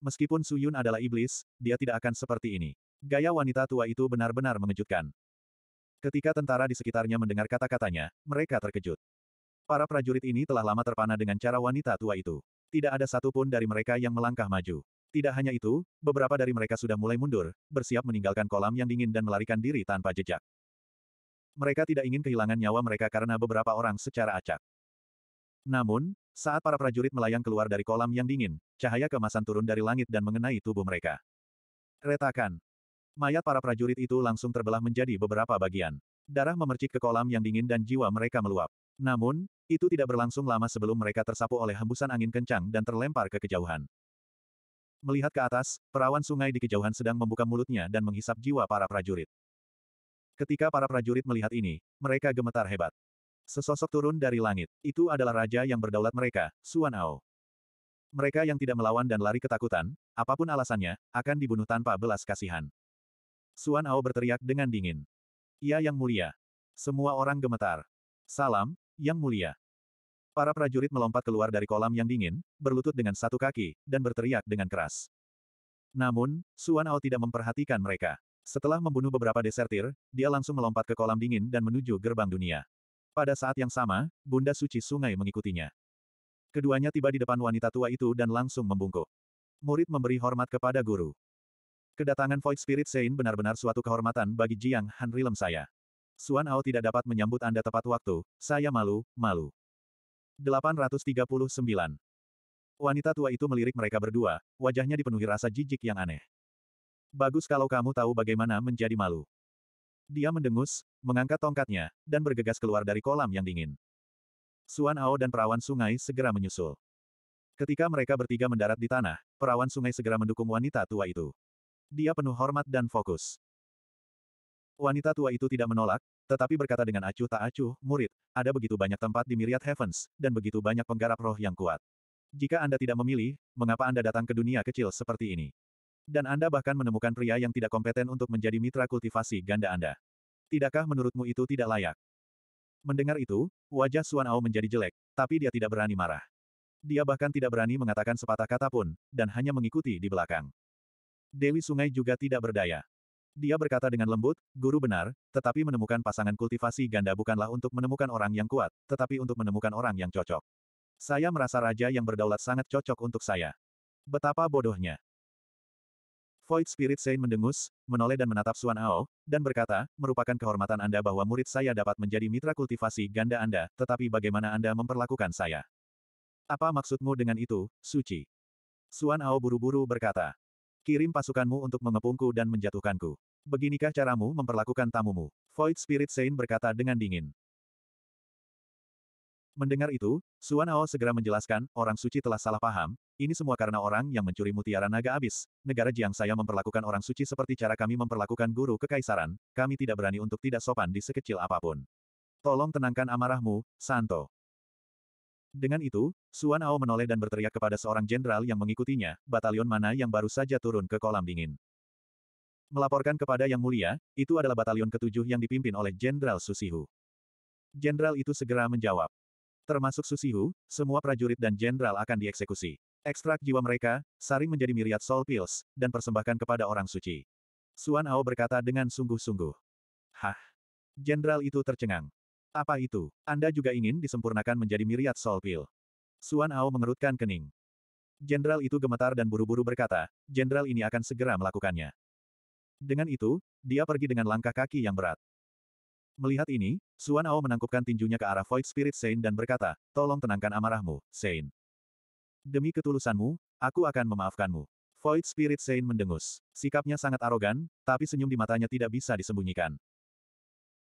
Meskipun Suyun adalah iblis, dia tidak akan seperti ini. Gaya wanita tua itu benar-benar mengejutkan. Ketika tentara di sekitarnya mendengar kata-katanya, mereka terkejut. Para prajurit ini telah lama terpana dengan cara wanita tua itu. Tidak ada satupun dari mereka yang melangkah maju. Tidak hanya itu, beberapa dari mereka sudah mulai mundur, bersiap meninggalkan kolam yang dingin dan melarikan diri tanpa jejak. Mereka tidak ingin kehilangan nyawa mereka karena beberapa orang secara acak. Namun, saat para prajurit melayang keluar dari kolam yang dingin, cahaya kemasan turun dari langit dan mengenai tubuh mereka. Retakan. Mayat para prajurit itu langsung terbelah menjadi beberapa bagian. Darah memercik ke kolam yang dingin dan jiwa mereka meluap. Namun, itu tidak berlangsung lama sebelum mereka tersapu oleh hembusan angin kencang dan terlempar ke kejauhan. Melihat ke atas, perawan sungai di kejauhan sedang membuka mulutnya dan menghisap jiwa para prajurit. Ketika para prajurit melihat ini, mereka gemetar hebat. Sesosok turun dari langit. Itu adalah raja yang berdaulat mereka, Suan Ao. Mereka yang tidak melawan dan lari ketakutan, apapun alasannya, akan dibunuh tanpa belas kasihan. Suan Ao berteriak dengan dingin. Ia yang mulia. Semua orang gemetar. Salam, yang mulia. Para prajurit melompat keluar dari kolam yang dingin, berlutut dengan satu kaki, dan berteriak dengan keras. Namun, Suan Ao tidak memperhatikan mereka. Setelah membunuh beberapa desertir, dia langsung melompat ke kolam dingin dan menuju gerbang dunia. Pada saat yang sama, Bunda Suci Sungai mengikutinya. Keduanya tiba di depan wanita tua itu dan langsung membungkuk. Murid memberi hormat kepada guru. Kedatangan Void Spirit Sein benar-benar suatu kehormatan bagi Jiang Han Rilem saya. Suan Ao tidak dapat menyambut Anda tepat waktu, saya malu, malu. 839. Wanita tua itu melirik mereka berdua, wajahnya dipenuhi rasa jijik yang aneh. Bagus kalau kamu tahu bagaimana menjadi malu. Dia mendengus, mengangkat tongkatnya, dan bergegas keluar dari kolam yang dingin. Suan Ao dan perawan sungai segera menyusul. Ketika mereka bertiga mendarat di tanah, perawan sungai segera mendukung wanita tua itu. Dia penuh hormat dan fokus. Wanita tua itu tidak menolak, tetapi berkata dengan acuh tak acuh, murid, ada begitu banyak tempat di Myriad Heavens, dan begitu banyak penggarap roh yang kuat. Jika Anda tidak memilih, mengapa Anda datang ke dunia kecil seperti ini? Dan Anda bahkan menemukan pria yang tidak kompeten untuk menjadi mitra kultivasi ganda Anda. Tidakkah menurutmu itu tidak layak? Mendengar itu, wajah Suan Ao menjadi jelek, tapi dia tidak berani marah. Dia bahkan tidak berani mengatakan sepatah kata pun, dan hanya mengikuti di belakang. Dewi Sungai juga tidak berdaya. Dia berkata dengan lembut, guru benar, tetapi menemukan pasangan kultivasi ganda bukanlah untuk menemukan orang yang kuat, tetapi untuk menemukan orang yang cocok. Saya merasa raja yang berdaulat sangat cocok untuk saya. Betapa bodohnya. Void Spirit Saint mendengus, menoleh dan menatap Suan Ao, dan berkata, merupakan kehormatan Anda bahwa murid saya dapat menjadi mitra kultivasi ganda Anda, tetapi bagaimana Anda memperlakukan saya? Apa maksudmu dengan itu, Suci? Suan Ao buru-buru berkata. Kirim pasukanmu untuk mengepungku dan menjatuhkanku. Beginikah caramu memperlakukan tamumu? Void Spirit Saint berkata dengan dingin. Mendengar itu, Suan Ao segera menjelaskan, orang suci telah salah paham, ini semua karena orang yang mencuri mutiara naga abis. Negara Jiang saya memperlakukan orang suci seperti cara kami memperlakukan guru kekaisaran, kami tidak berani untuk tidak sopan di sekecil apapun. Tolong tenangkan amarahmu, Santo. Dengan itu, Suan Ao menoleh dan berteriak kepada seorang jenderal yang mengikutinya, batalion mana yang baru saja turun ke kolam dingin. Melaporkan kepada Yang Mulia, itu adalah batalion ketujuh yang dipimpin oleh Jenderal Susihu. Jenderal itu segera menjawab. Termasuk Susihu, semua prajurit dan jenderal akan dieksekusi. Ekstrak jiwa mereka, saring menjadi miriat soul pills, dan persembahkan kepada orang suci. Suan Ao berkata dengan sungguh-sungguh. Hah? Jenderal itu tercengang. Apa itu? Anda juga ingin disempurnakan menjadi miriat solpil. Suan Ao mengerutkan kening. Jenderal itu gemetar dan buru-buru berkata, jenderal ini akan segera melakukannya. Dengan itu, dia pergi dengan langkah kaki yang berat. Melihat ini, Suan Ao menangkupkan tinjunya ke arah Void Spirit Sein dan berkata, tolong tenangkan amarahmu, Sein. Demi ketulusanmu, aku akan memaafkanmu. Void Spirit Sein mendengus. Sikapnya sangat arogan, tapi senyum di matanya tidak bisa disembunyikan.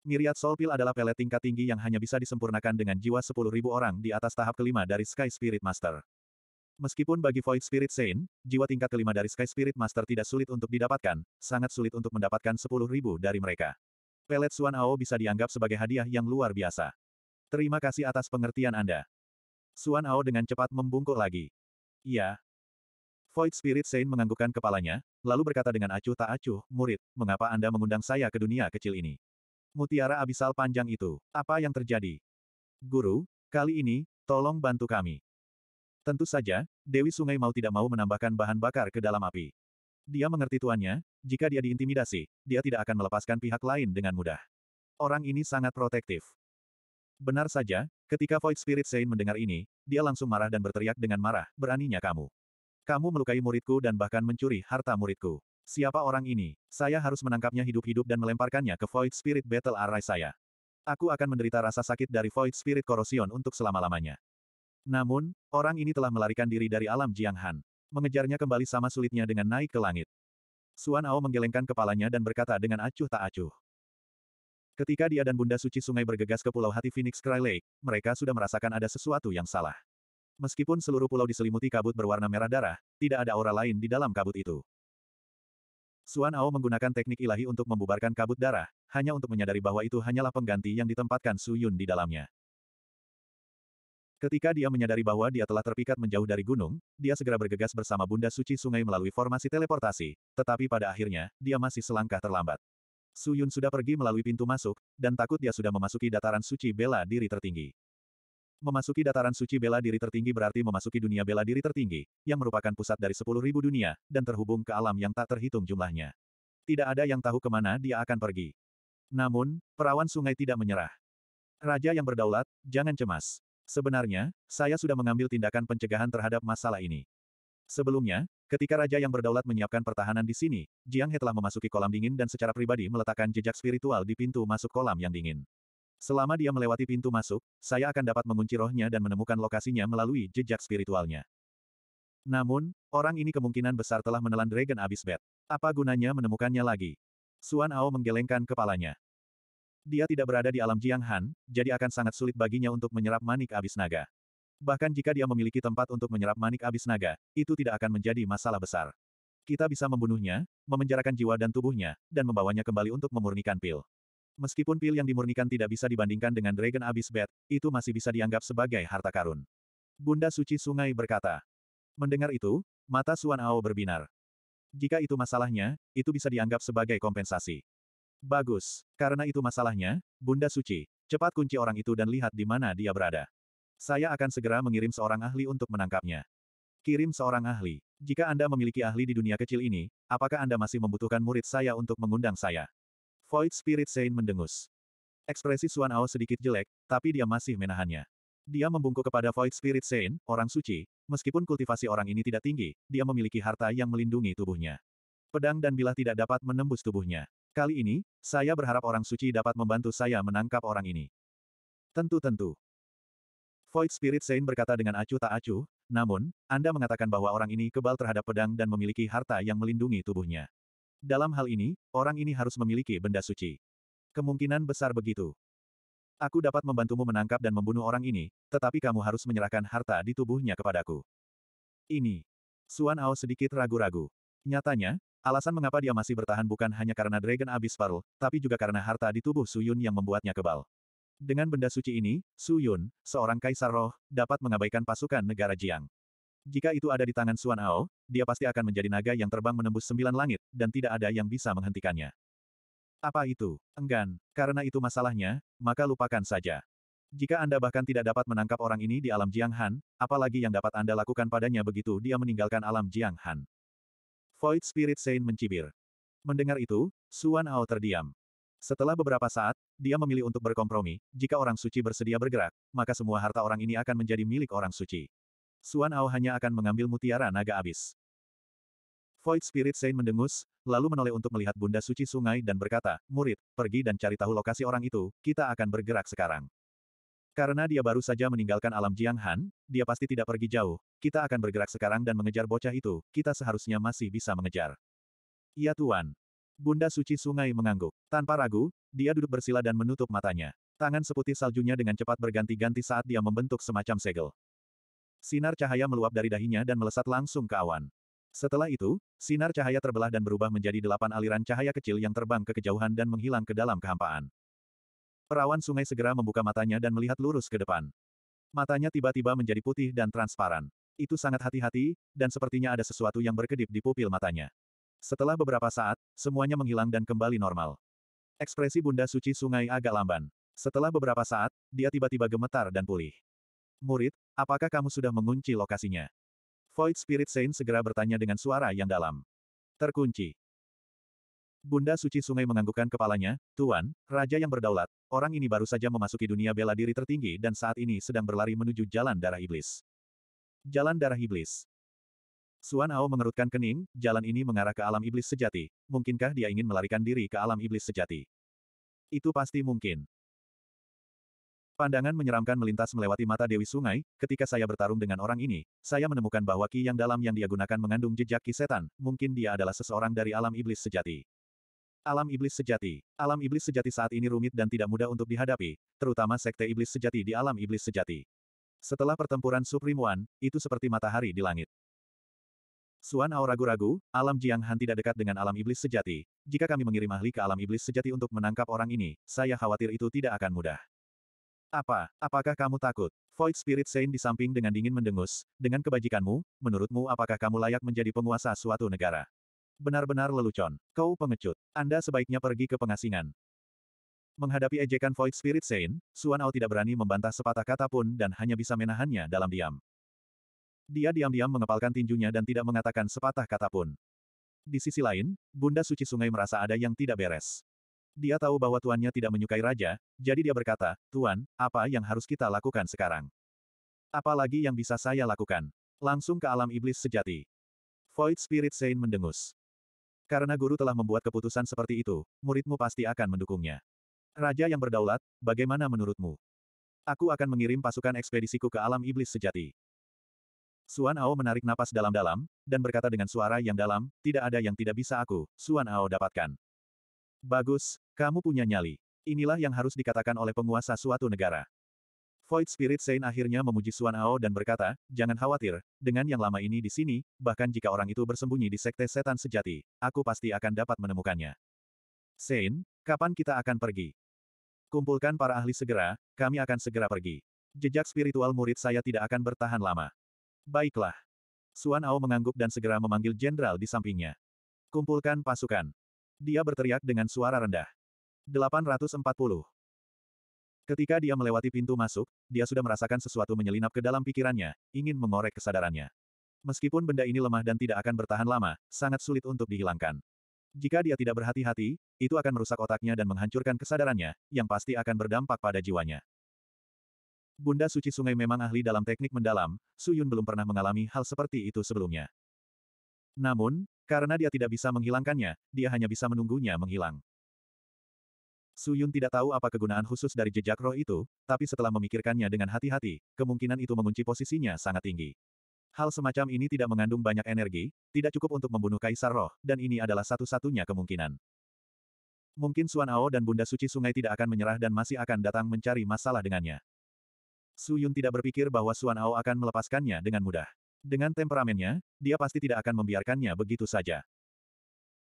Miriat Soul Pill adalah pelet tingkat tinggi yang hanya bisa disempurnakan dengan jiwa 10.000 orang di atas tahap kelima dari Sky Spirit Master. Meskipun bagi Void Spirit Saint, jiwa tingkat kelima dari Sky Spirit Master tidak sulit untuk didapatkan, sangat sulit untuk mendapatkan 10.000 dari mereka. Pelet Suan Ao bisa dianggap sebagai hadiah yang luar biasa. Terima kasih atas pengertian Anda. Suan Ao dengan cepat membungkuk lagi. Iya. Void Spirit Saint menganggukkan kepalanya, lalu berkata dengan acuh tak acuh, murid, mengapa Anda mengundang saya ke dunia kecil ini? Mutiara abisal panjang itu, apa yang terjadi? Guru, kali ini, tolong bantu kami. Tentu saja, Dewi Sungai mau tidak mau menambahkan bahan bakar ke dalam api. Dia mengerti tuannya, jika dia diintimidasi, dia tidak akan melepaskan pihak lain dengan mudah. Orang ini sangat protektif. Benar saja, ketika Void Spirit Sein mendengar ini, dia langsung marah dan berteriak dengan marah, beraninya kamu. Kamu melukai muridku dan bahkan mencuri harta muridku. Siapa orang ini? Saya harus menangkapnya hidup-hidup dan melemparkannya ke Void Spirit Battle Array saya. Aku akan menderita rasa sakit dari Void Spirit Corrosion untuk selama-lamanya. Namun, orang ini telah melarikan diri dari alam Jiang Han. Mengejarnya kembali sama sulitnya dengan naik ke langit. Suan Ao menggelengkan kepalanya dan berkata dengan acuh tak acuh. Ketika dia dan Bunda Suci Sungai bergegas ke Pulau Hati Phoenix Cry Lake, mereka sudah merasakan ada sesuatu yang salah. Meskipun seluruh pulau diselimuti kabut berwarna merah darah, tidak ada aura lain di dalam kabut itu. Suan Ao menggunakan teknik ilahi untuk membubarkan kabut darah, hanya untuk menyadari bahwa itu hanyalah pengganti yang ditempatkan Su Yun di dalamnya. Ketika dia menyadari bahwa dia telah terpikat menjauh dari gunung, dia segera bergegas bersama Bunda Suci Sungai melalui formasi teleportasi, tetapi pada akhirnya, dia masih selangkah terlambat. Su Yun sudah pergi melalui pintu masuk, dan takut dia sudah memasuki dataran suci bela diri tertinggi. Memasuki dataran suci bela diri tertinggi berarti memasuki dunia bela diri tertinggi, yang merupakan pusat dari sepuluh ribu dunia, dan terhubung ke alam yang tak terhitung jumlahnya. Tidak ada yang tahu kemana dia akan pergi. Namun, perawan sungai tidak menyerah. Raja yang berdaulat, jangan cemas. Sebenarnya, saya sudah mengambil tindakan pencegahan terhadap masalah ini. Sebelumnya, ketika raja yang berdaulat menyiapkan pertahanan di sini, Jiang He telah memasuki kolam dingin dan secara pribadi meletakkan jejak spiritual di pintu masuk kolam yang dingin. Selama dia melewati pintu masuk, saya akan dapat mengunci rohnya dan menemukan lokasinya melalui jejak spiritualnya. Namun, orang ini kemungkinan besar telah menelan Dragon Abyss Bed. Apa gunanya menemukannya lagi? Suan Ao menggelengkan kepalanya. Dia tidak berada di alam Jiang Han, jadi akan sangat sulit baginya untuk menyerap manik abis naga. Bahkan jika dia memiliki tempat untuk menyerap manik abis naga, itu tidak akan menjadi masalah besar. Kita bisa membunuhnya, memenjarakan jiwa dan tubuhnya, dan membawanya kembali untuk memurnikan pil. Meskipun pil yang dimurnikan tidak bisa dibandingkan dengan Dragon Abyss Bed, itu masih bisa dianggap sebagai harta karun. Bunda Suci Sungai berkata. Mendengar itu, mata Suan Ao berbinar. Jika itu masalahnya, itu bisa dianggap sebagai kompensasi. Bagus, karena itu masalahnya, Bunda Suci, cepat kunci orang itu dan lihat di mana dia berada. Saya akan segera mengirim seorang ahli untuk menangkapnya. Kirim seorang ahli. Jika Anda memiliki ahli di dunia kecil ini, apakah Anda masih membutuhkan murid saya untuk mengundang saya? Void Spirit Saint mendengus. Ekspresi Suan Ao sedikit jelek, tapi dia masih menahannya. Dia membungkuk kepada Void Spirit Saint, orang suci, meskipun kultivasi orang ini tidak tinggi, dia memiliki harta yang melindungi tubuhnya. Pedang dan bilah tidak dapat menembus tubuhnya. Kali ini, saya berharap orang suci dapat membantu saya menangkap orang ini. Tentu-tentu. Void Spirit Saint berkata dengan acuh tak acuh, namun, Anda mengatakan bahwa orang ini kebal terhadap pedang dan memiliki harta yang melindungi tubuhnya. Dalam hal ini, orang ini harus memiliki benda suci. Kemungkinan besar begitu. Aku dapat membantumu menangkap dan membunuh orang ini, tetapi kamu harus menyerahkan harta di tubuhnya kepadaku. Ini. Suan Ao sedikit ragu-ragu. Nyatanya, alasan mengapa dia masih bertahan bukan hanya karena Dragon Abyss Pearl, tapi juga karena harta di tubuh Su Yun yang membuatnya kebal. Dengan benda suci ini, Su Yun, seorang kaisar roh, dapat mengabaikan pasukan negara Jiang. Jika itu ada di tangan Suan Ao, dia pasti akan menjadi naga yang terbang menembus sembilan langit, dan tidak ada yang bisa menghentikannya. Apa itu? Enggan. Karena itu masalahnya, maka lupakan saja. Jika Anda bahkan tidak dapat menangkap orang ini di alam Jiang Han, apalagi yang dapat Anda lakukan padanya begitu dia meninggalkan alam Jiang Han. Void Spirit Saint mencibir. Mendengar itu, Suan Ao terdiam. Setelah beberapa saat, dia memilih untuk berkompromi, jika orang suci bersedia bergerak, maka semua harta orang ini akan menjadi milik orang suci. Suan Ao hanya akan mengambil mutiara naga abis. Void Spirit Saint mendengus, lalu menoleh untuk melihat Bunda Suci Sungai dan berkata, Murid, pergi dan cari tahu lokasi orang itu, kita akan bergerak sekarang. Karena dia baru saja meninggalkan alam Jiang Han, dia pasti tidak pergi jauh, kita akan bergerak sekarang dan mengejar bocah itu, kita seharusnya masih bisa mengejar. Ya Tuan. Bunda Suci Sungai mengangguk. Tanpa ragu, dia duduk bersila dan menutup matanya. Tangan seputih saljunya dengan cepat berganti-ganti saat dia membentuk semacam segel. Sinar cahaya meluap dari dahinya dan melesat langsung ke awan. Setelah itu, sinar cahaya terbelah dan berubah menjadi delapan aliran cahaya kecil yang terbang ke kejauhan dan menghilang ke dalam kehampaan. Perawan sungai segera membuka matanya dan melihat lurus ke depan. Matanya tiba-tiba menjadi putih dan transparan. Itu sangat hati-hati, dan sepertinya ada sesuatu yang berkedip di pupil matanya. Setelah beberapa saat, semuanya menghilang dan kembali normal. Ekspresi Bunda Suci Sungai agak lamban. Setelah beberapa saat, dia tiba-tiba gemetar dan pulih. Murid, apakah kamu sudah mengunci lokasinya? Void Spirit Saint segera bertanya dengan suara yang dalam. Terkunci. Bunda Suci Sungai menganggukkan kepalanya, Tuan, Raja yang berdaulat, orang ini baru saja memasuki dunia bela diri tertinggi dan saat ini sedang berlari menuju Jalan Darah Iblis. Jalan Darah Iblis. Suan Ao mengerutkan kening, jalan ini mengarah ke alam iblis sejati. Mungkinkah dia ingin melarikan diri ke alam iblis sejati? Itu pasti mungkin. Pandangan menyeramkan melintas melewati mata Dewi Sungai, ketika saya bertarung dengan orang ini, saya menemukan bahwa ki yang dalam yang dia gunakan mengandung jejak ki setan, mungkin dia adalah seseorang dari alam iblis sejati. Alam iblis sejati. Alam iblis sejati saat ini rumit dan tidak mudah untuk dihadapi, terutama sekte iblis sejati di alam iblis sejati. Setelah pertempuran Suprimuan, itu seperti matahari di langit. Suan Aura ragu-ragu, alam Jiang Han tidak dekat dengan alam iblis sejati. Jika kami mengirim ahli ke alam iblis sejati untuk menangkap orang ini, saya khawatir itu tidak akan mudah. Apa, apakah kamu takut? Void Spirit Saint di samping dengan dingin mendengus, dengan kebajikanmu, menurutmu apakah kamu layak menjadi penguasa suatu negara? Benar-benar lelucon. Kau pengecut. Anda sebaiknya pergi ke pengasingan. Menghadapi ejekan Void Spirit Saint, Suan Ao tidak berani membantah sepatah kata pun dan hanya bisa menahannya dalam diam. Dia diam-diam mengepalkan tinjunya dan tidak mengatakan sepatah kata pun. Di sisi lain, Bunda Suci Sungai merasa ada yang tidak beres. Dia tahu bahwa tuannya tidak menyukai raja, jadi dia berkata, Tuan, apa yang harus kita lakukan sekarang? Apalagi yang bisa saya lakukan? Langsung ke alam iblis sejati. Void Spirit Saint mendengus. Karena guru telah membuat keputusan seperti itu, muridmu pasti akan mendukungnya. Raja yang berdaulat, bagaimana menurutmu? Aku akan mengirim pasukan ekspedisiku ke alam iblis sejati. Suan Ao menarik napas dalam-dalam, dan berkata dengan suara yang dalam, tidak ada yang tidak bisa aku, Suan Ao dapatkan. Bagus, kamu punya nyali. Inilah yang harus dikatakan oleh penguasa suatu negara. Void Spirit Saint akhirnya memuji Suan Ao dan berkata, jangan khawatir, dengan yang lama ini di sini, bahkan jika orang itu bersembunyi di sekte setan sejati, aku pasti akan dapat menemukannya. Saint, kapan kita akan pergi? Kumpulkan para ahli segera, kami akan segera pergi. Jejak spiritual murid saya tidak akan bertahan lama. Baiklah. Suan Ao mengangguk dan segera memanggil jenderal di sampingnya. Kumpulkan pasukan. Dia berteriak dengan suara rendah. 840. Ketika dia melewati pintu masuk, dia sudah merasakan sesuatu menyelinap ke dalam pikirannya, ingin mengorek kesadarannya. Meskipun benda ini lemah dan tidak akan bertahan lama, sangat sulit untuk dihilangkan. Jika dia tidak berhati-hati, itu akan merusak otaknya dan menghancurkan kesadarannya, yang pasti akan berdampak pada jiwanya. Bunda Suci Sungai memang ahli dalam teknik mendalam, Suyun belum pernah mengalami hal seperti itu sebelumnya. Namun, karena dia tidak bisa menghilangkannya, dia hanya bisa menunggunya menghilang. Su Yun tidak tahu apa kegunaan khusus dari jejak roh itu, tapi setelah memikirkannya dengan hati-hati, kemungkinan itu mengunci posisinya sangat tinggi. Hal semacam ini tidak mengandung banyak energi, tidak cukup untuk membunuh kaisar roh, dan ini adalah satu-satunya kemungkinan. Mungkin Suan Ao dan Bunda Suci Sungai tidak akan menyerah dan masih akan datang mencari masalah dengannya. Su Yun tidak berpikir bahwa Suan Ao akan melepaskannya dengan mudah. Dengan temperamennya, dia pasti tidak akan membiarkannya begitu saja.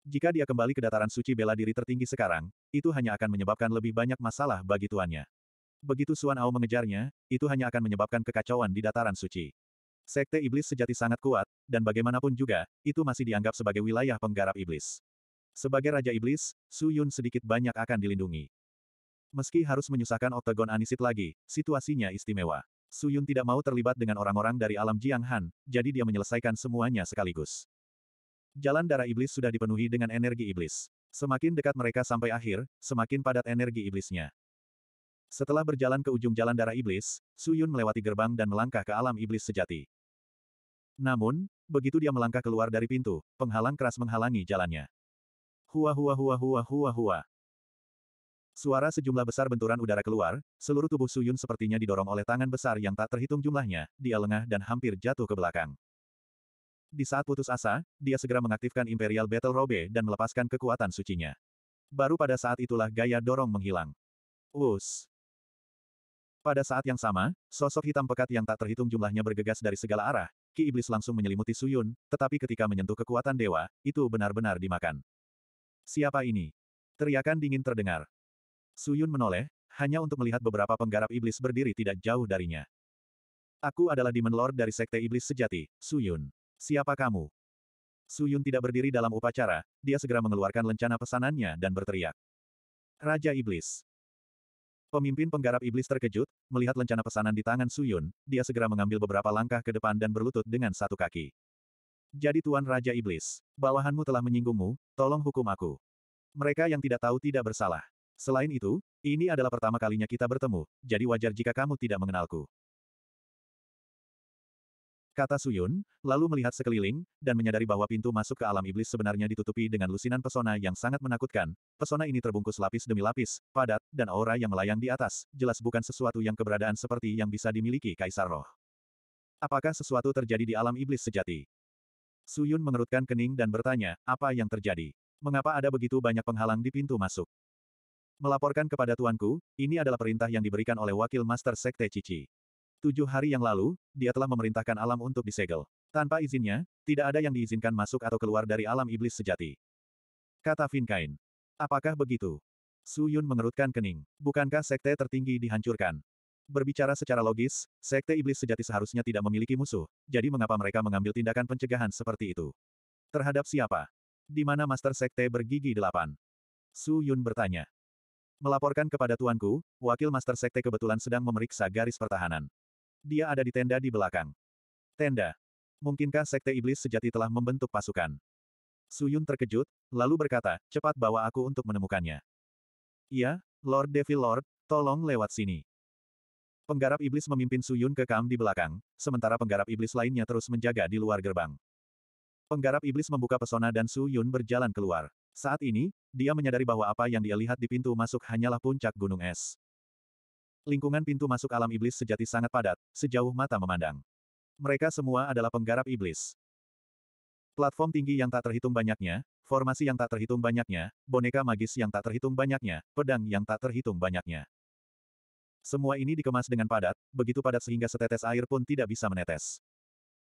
Jika dia kembali ke dataran suci bela diri tertinggi sekarang, itu hanya akan menyebabkan lebih banyak masalah bagi tuannya. Begitu Suan Ao mengejarnya, itu hanya akan menyebabkan kekacauan di dataran suci. Sekte iblis sejati sangat kuat, dan bagaimanapun juga, itu masih dianggap sebagai wilayah penggarap iblis. Sebagai Raja Iblis, Su Yun sedikit banyak akan dilindungi. Meski harus menyusahkan oktagon Anisit lagi, situasinya istimewa. Su Yun tidak mau terlibat dengan orang-orang dari alam Jiang Han, jadi dia menyelesaikan semuanya sekaligus. Jalan darah iblis sudah dipenuhi dengan energi iblis. Semakin dekat mereka sampai akhir, semakin padat energi iblisnya. Setelah berjalan ke ujung jalan darah iblis, Su Yun melewati gerbang dan melangkah ke alam iblis sejati. Namun, begitu dia melangkah keluar dari pintu, penghalang keras menghalangi jalannya. Hua hua hua hua hua hua. Suara sejumlah besar benturan udara keluar, seluruh tubuh Suyun sepertinya didorong oleh tangan besar yang tak terhitung jumlahnya, dia lengah dan hampir jatuh ke belakang. Di saat putus asa, dia segera mengaktifkan Imperial Battle Robe dan melepaskan kekuatan sucinya. Baru pada saat itulah gaya dorong menghilang. Us. Pada saat yang sama, sosok hitam pekat yang tak terhitung jumlahnya bergegas dari segala arah, Ki Iblis langsung menyelimuti Suyun, tetapi ketika menyentuh kekuatan dewa, itu benar-benar dimakan. Siapa ini? Teriakan dingin terdengar. Suyun menoleh, hanya untuk melihat beberapa penggarap iblis berdiri tidak jauh darinya. Aku adalah Demon Lord dari Sekte Iblis Sejati, Suyun. Siapa kamu? Suyun tidak berdiri dalam upacara, dia segera mengeluarkan lencana pesanannya dan berteriak. Raja Iblis. Pemimpin penggarap iblis terkejut, melihat lencana pesanan di tangan Suyun, dia segera mengambil beberapa langkah ke depan dan berlutut dengan satu kaki. Jadi Tuan Raja Iblis, bawahanmu telah menyinggungmu, tolong hukum aku. Mereka yang tidak tahu tidak bersalah. Selain itu, ini adalah pertama kalinya kita bertemu, jadi wajar jika kamu tidak mengenalku. Kata Suyun, lalu melihat sekeliling, dan menyadari bahwa pintu masuk ke alam iblis sebenarnya ditutupi dengan lusinan pesona yang sangat menakutkan. Pesona ini terbungkus lapis demi lapis, padat, dan aura yang melayang di atas, jelas bukan sesuatu yang keberadaan seperti yang bisa dimiliki Kaisar Roh. Apakah sesuatu terjadi di alam iblis sejati? Suyun mengerutkan kening dan bertanya, apa yang terjadi? Mengapa ada begitu banyak penghalang di pintu masuk? Melaporkan kepada tuanku, ini adalah perintah yang diberikan oleh wakil Master Sekte Cici. Tujuh hari yang lalu, dia telah memerintahkan alam untuk disegel. Tanpa izinnya, tidak ada yang diizinkan masuk atau keluar dari alam iblis sejati. Kata Kain. Apakah begitu? Su Yun mengerutkan kening. Bukankah sekte tertinggi dihancurkan? Berbicara secara logis, sekte iblis sejati seharusnya tidak memiliki musuh, jadi mengapa mereka mengambil tindakan pencegahan seperti itu? Terhadap siapa? Di mana Master Sekte bergigi delapan? Su Yun bertanya. Melaporkan kepada tuanku, wakil Master Sekte kebetulan sedang memeriksa garis pertahanan. Dia ada di tenda di belakang. Tenda. Mungkinkah Sekte Iblis sejati telah membentuk pasukan? Suyun terkejut, lalu berkata, cepat bawa aku untuk menemukannya. Iya, Lord Devil Lord, tolong lewat sini. Penggarap iblis memimpin Suyun ke kam di belakang, sementara penggarap iblis lainnya terus menjaga di luar gerbang. Penggarap iblis membuka pesona dan Suyun berjalan keluar. Saat ini, dia menyadari bahwa apa yang dia lihat di pintu masuk hanyalah puncak gunung es. Lingkungan pintu masuk alam iblis sejati sangat padat, sejauh mata memandang. Mereka semua adalah penggarap iblis. Platform tinggi yang tak terhitung banyaknya, formasi yang tak terhitung banyaknya, boneka magis yang tak terhitung banyaknya, pedang yang tak terhitung banyaknya. Semua ini dikemas dengan padat, begitu padat sehingga setetes air pun tidak bisa menetes.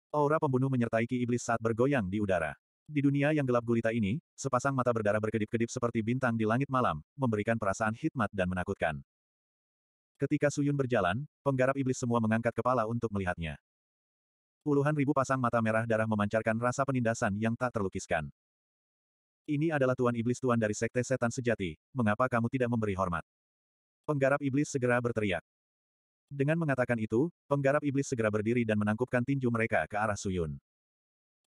Aura pembunuh menyertai ki iblis saat bergoyang di udara. Di dunia yang gelap gulita ini, sepasang mata berdarah berkedip-kedip seperti bintang di langit malam, memberikan perasaan hikmat dan menakutkan. Ketika Suyun berjalan, penggarap iblis semua mengangkat kepala untuk melihatnya. Puluhan ribu pasang mata merah darah memancarkan rasa penindasan yang tak terlukiskan. Ini adalah Tuan Iblis Tuan dari Sekte Setan Sejati, mengapa kamu tidak memberi hormat? Penggarap iblis segera berteriak. Dengan mengatakan itu, penggarap iblis segera berdiri dan menangkupkan tinju mereka ke arah Suyun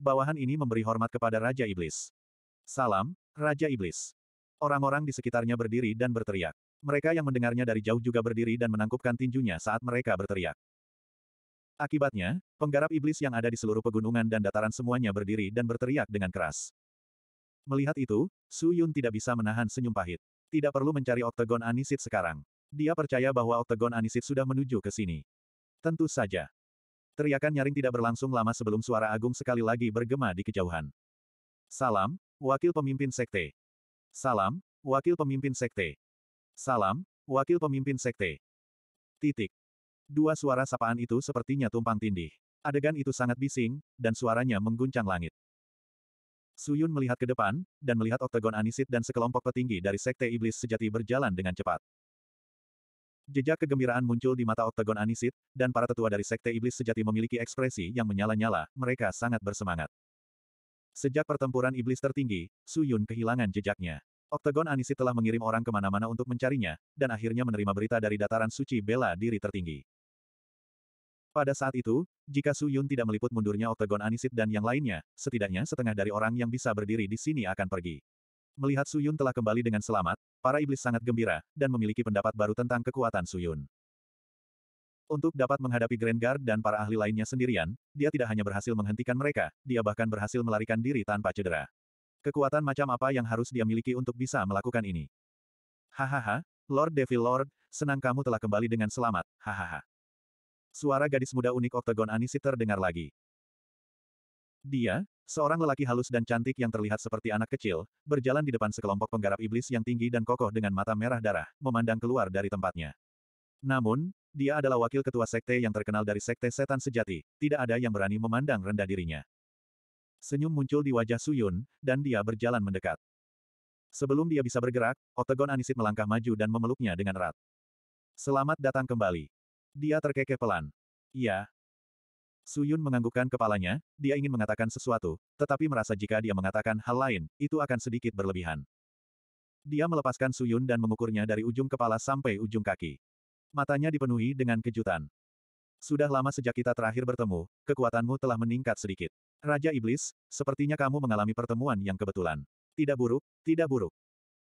bawahan ini memberi hormat kepada Raja Iblis. Salam, Raja Iblis. Orang-orang di sekitarnya berdiri dan berteriak. Mereka yang mendengarnya dari jauh juga berdiri dan menangkupkan tinjunya saat mereka berteriak. Akibatnya, penggarap iblis yang ada di seluruh pegunungan dan dataran semuanya berdiri dan berteriak dengan keras. Melihat itu, Su Yun tidak bisa menahan senyum pahit. Tidak perlu mencari Oktagon Anisit sekarang. Dia percaya bahwa Oktagon Anisit sudah menuju ke sini. Tentu saja. Teriakan nyaring tidak berlangsung lama sebelum suara agung sekali lagi bergema di kejauhan. Salam, Wakil Pemimpin Sekte. Salam, Wakil Pemimpin Sekte. Salam, Wakil Pemimpin Sekte. Titik. Dua suara sapaan itu sepertinya tumpang tindih. Adegan itu sangat bising, dan suaranya mengguncang langit. Suyun melihat ke depan, dan melihat oktagon Anisit dan sekelompok petinggi dari Sekte Iblis Sejati berjalan dengan cepat. Jejak kegembiraan muncul di mata Oktagon Anisit, dan para tetua dari Sekte Iblis Sejati memiliki ekspresi yang menyala-nyala, mereka sangat bersemangat. Sejak pertempuran Iblis tertinggi, Su Yun kehilangan jejaknya. Oktagon Anisit telah mengirim orang kemana-mana untuk mencarinya, dan akhirnya menerima berita dari dataran suci bela diri tertinggi. Pada saat itu, jika Su Yun tidak meliput mundurnya Oktagon Anisit dan yang lainnya, setidaknya setengah dari orang yang bisa berdiri di sini akan pergi. Melihat Suyun telah kembali dengan selamat, para iblis sangat gembira, dan memiliki pendapat baru tentang kekuatan Suyun. Untuk dapat menghadapi Grand Guard dan para ahli lainnya sendirian, dia tidak hanya berhasil menghentikan mereka, dia bahkan berhasil melarikan diri tanpa cedera. Kekuatan macam apa yang harus dia miliki untuk bisa melakukan ini? Hahaha, Lord Devil Lord, senang kamu telah kembali dengan selamat, hahaha. Suara gadis muda unik Oktagon Anisi terdengar lagi. Dia, Seorang lelaki halus dan cantik yang terlihat seperti anak kecil, berjalan di depan sekelompok penggarap iblis yang tinggi dan kokoh dengan mata merah darah, memandang keluar dari tempatnya. Namun, dia adalah wakil ketua sekte yang terkenal dari sekte setan sejati, tidak ada yang berani memandang rendah dirinya. Senyum muncul di wajah Suyun, dan dia berjalan mendekat. Sebelum dia bisa bergerak, Otegon Anisit melangkah maju dan memeluknya dengan erat. Selamat datang kembali. Dia terkekeh pelan. Iya, Su Yun menganggukkan kepalanya, dia ingin mengatakan sesuatu, tetapi merasa jika dia mengatakan hal lain, itu akan sedikit berlebihan. Dia melepaskan Su Yun dan mengukurnya dari ujung kepala sampai ujung kaki. Matanya dipenuhi dengan kejutan. Sudah lama sejak kita terakhir bertemu, kekuatanmu telah meningkat sedikit. Raja Iblis, sepertinya kamu mengalami pertemuan yang kebetulan. Tidak buruk, tidak buruk.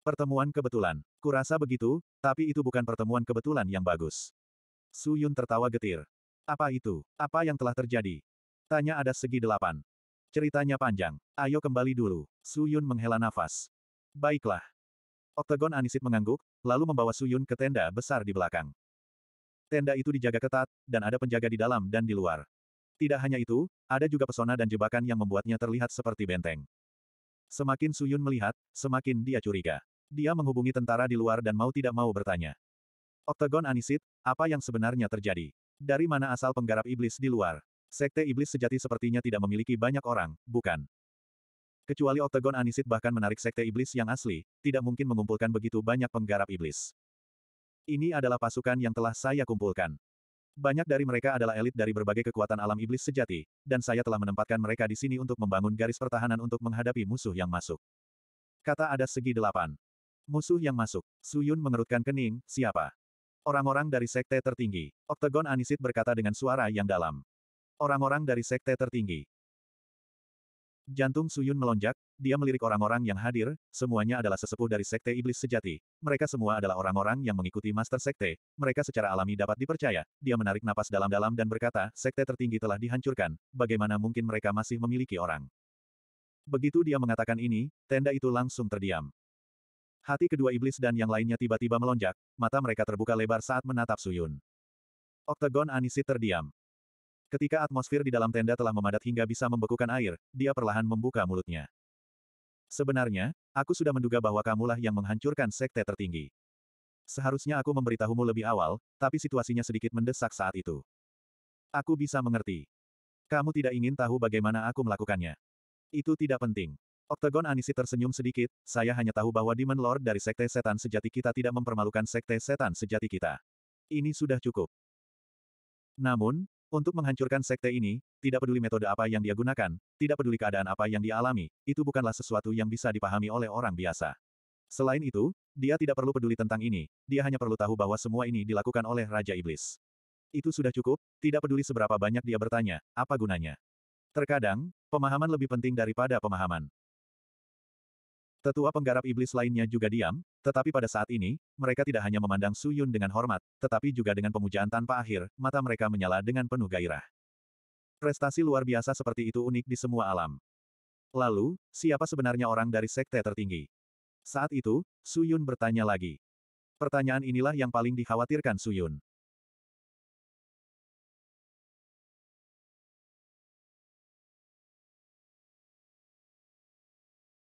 Pertemuan kebetulan. Kurasa begitu, tapi itu bukan pertemuan kebetulan yang bagus. Su Yun tertawa getir. Apa itu? Apa yang telah terjadi? Tanya ada segi delapan. Ceritanya panjang. Ayo kembali dulu. Su Yun menghela nafas. Baiklah. Oktagon Anisit mengangguk, lalu membawa Su Yun ke tenda besar di belakang. Tenda itu dijaga ketat, dan ada penjaga di dalam dan di luar. Tidak hanya itu, ada juga pesona dan jebakan yang membuatnya terlihat seperti benteng. Semakin Su Yun melihat, semakin dia curiga. Dia menghubungi tentara di luar dan mau tidak mau bertanya. Oktagon Anisit, apa yang sebenarnya terjadi? Dari mana asal penggarap iblis di luar? Sekte iblis sejati sepertinya tidak memiliki banyak orang, bukan? Kecuali Oktagon Anisit bahkan menarik sekte iblis yang asli, tidak mungkin mengumpulkan begitu banyak penggarap iblis. Ini adalah pasukan yang telah saya kumpulkan. Banyak dari mereka adalah elit dari berbagai kekuatan alam iblis sejati, dan saya telah menempatkan mereka di sini untuk membangun garis pertahanan untuk menghadapi musuh yang masuk. Kata ada segi delapan. Musuh yang masuk. Suyun mengerutkan kening, siapa? Orang-orang dari sekte tertinggi. Oktagon Anisit berkata dengan suara yang dalam. Orang-orang dari sekte tertinggi. Jantung Suyun melonjak, dia melirik orang-orang yang hadir, semuanya adalah sesepuh dari Sekte Iblis Sejati. Mereka semua adalah orang-orang yang mengikuti Master Sekte, mereka secara alami dapat dipercaya. Dia menarik napas dalam-dalam dan berkata, Sekte tertinggi telah dihancurkan, bagaimana mungkin mereka masih memiliki orang. Begitu dia mengatakan ini, tenda itu langsung terdiam. Hati kedua iblis dan yang lainnya tiba-tiba melonjak, mata mereka terbuka lebar saat menatap Suyun. Oktagon Anisit terdiam. Ketika atmosfer di dalam tenda telah memadat hingga bisa membekukan air, dia perlahan membuka mulutnya. Sebenarnya, aku sudah menduga bahwa kamulah yang menghancurkan sekte tertinggi. Seharusnya aku memberitahumu lebih awal, tapi situasinya sedikit mendesak saat itu. Aku bisa mengerti. Kamu tidak ingin tahu bagaimana aku melakukannya. Itu tidak penting. Oktagon Anisi tersenyum sedikit, saya hanya tahu bahwa Demon Lord dari Sekte Setan Sejati kita tidak mempermalukan Sekte Setan Sejati kita. Ini sudah cukup. Namun, untuk menghancurkan sekte ini, tidak peduli metode apa yang dia gunakan, tidak peduli keadaan apa yang dialami, itu bukanlah sesuatu yang bisa dipahami oleh orang biasa. Selain itu, dia tidak perlu peduli tentang ini, dia hanya perlu tahu bahwa semua ini dilakukan oleh Raja Iblis. Itu sudah cukup, tidak peduli seberapa banyak dia bertanya, apa gunanya. Terkadang, pemahaman lebih penting daripada pemahaman. Tetua penggarap iblis lainnya juga diam, tetapi pada saat ini, mereka tidak hanya memandang Su Yun dengan hormat, tetapi juga dengan pemujaan tanpa akhir, mata mereka menyala dengan penuh gairah. Prestasi luar biasa seperti itu unik di semua alam. Lalu, siapa sebenarnya orang dari sekte tertinggi? Saat itu, Su Yun bertanya lagi. Pertanyaan inilah yang paling dikhawatirkan Su Yun.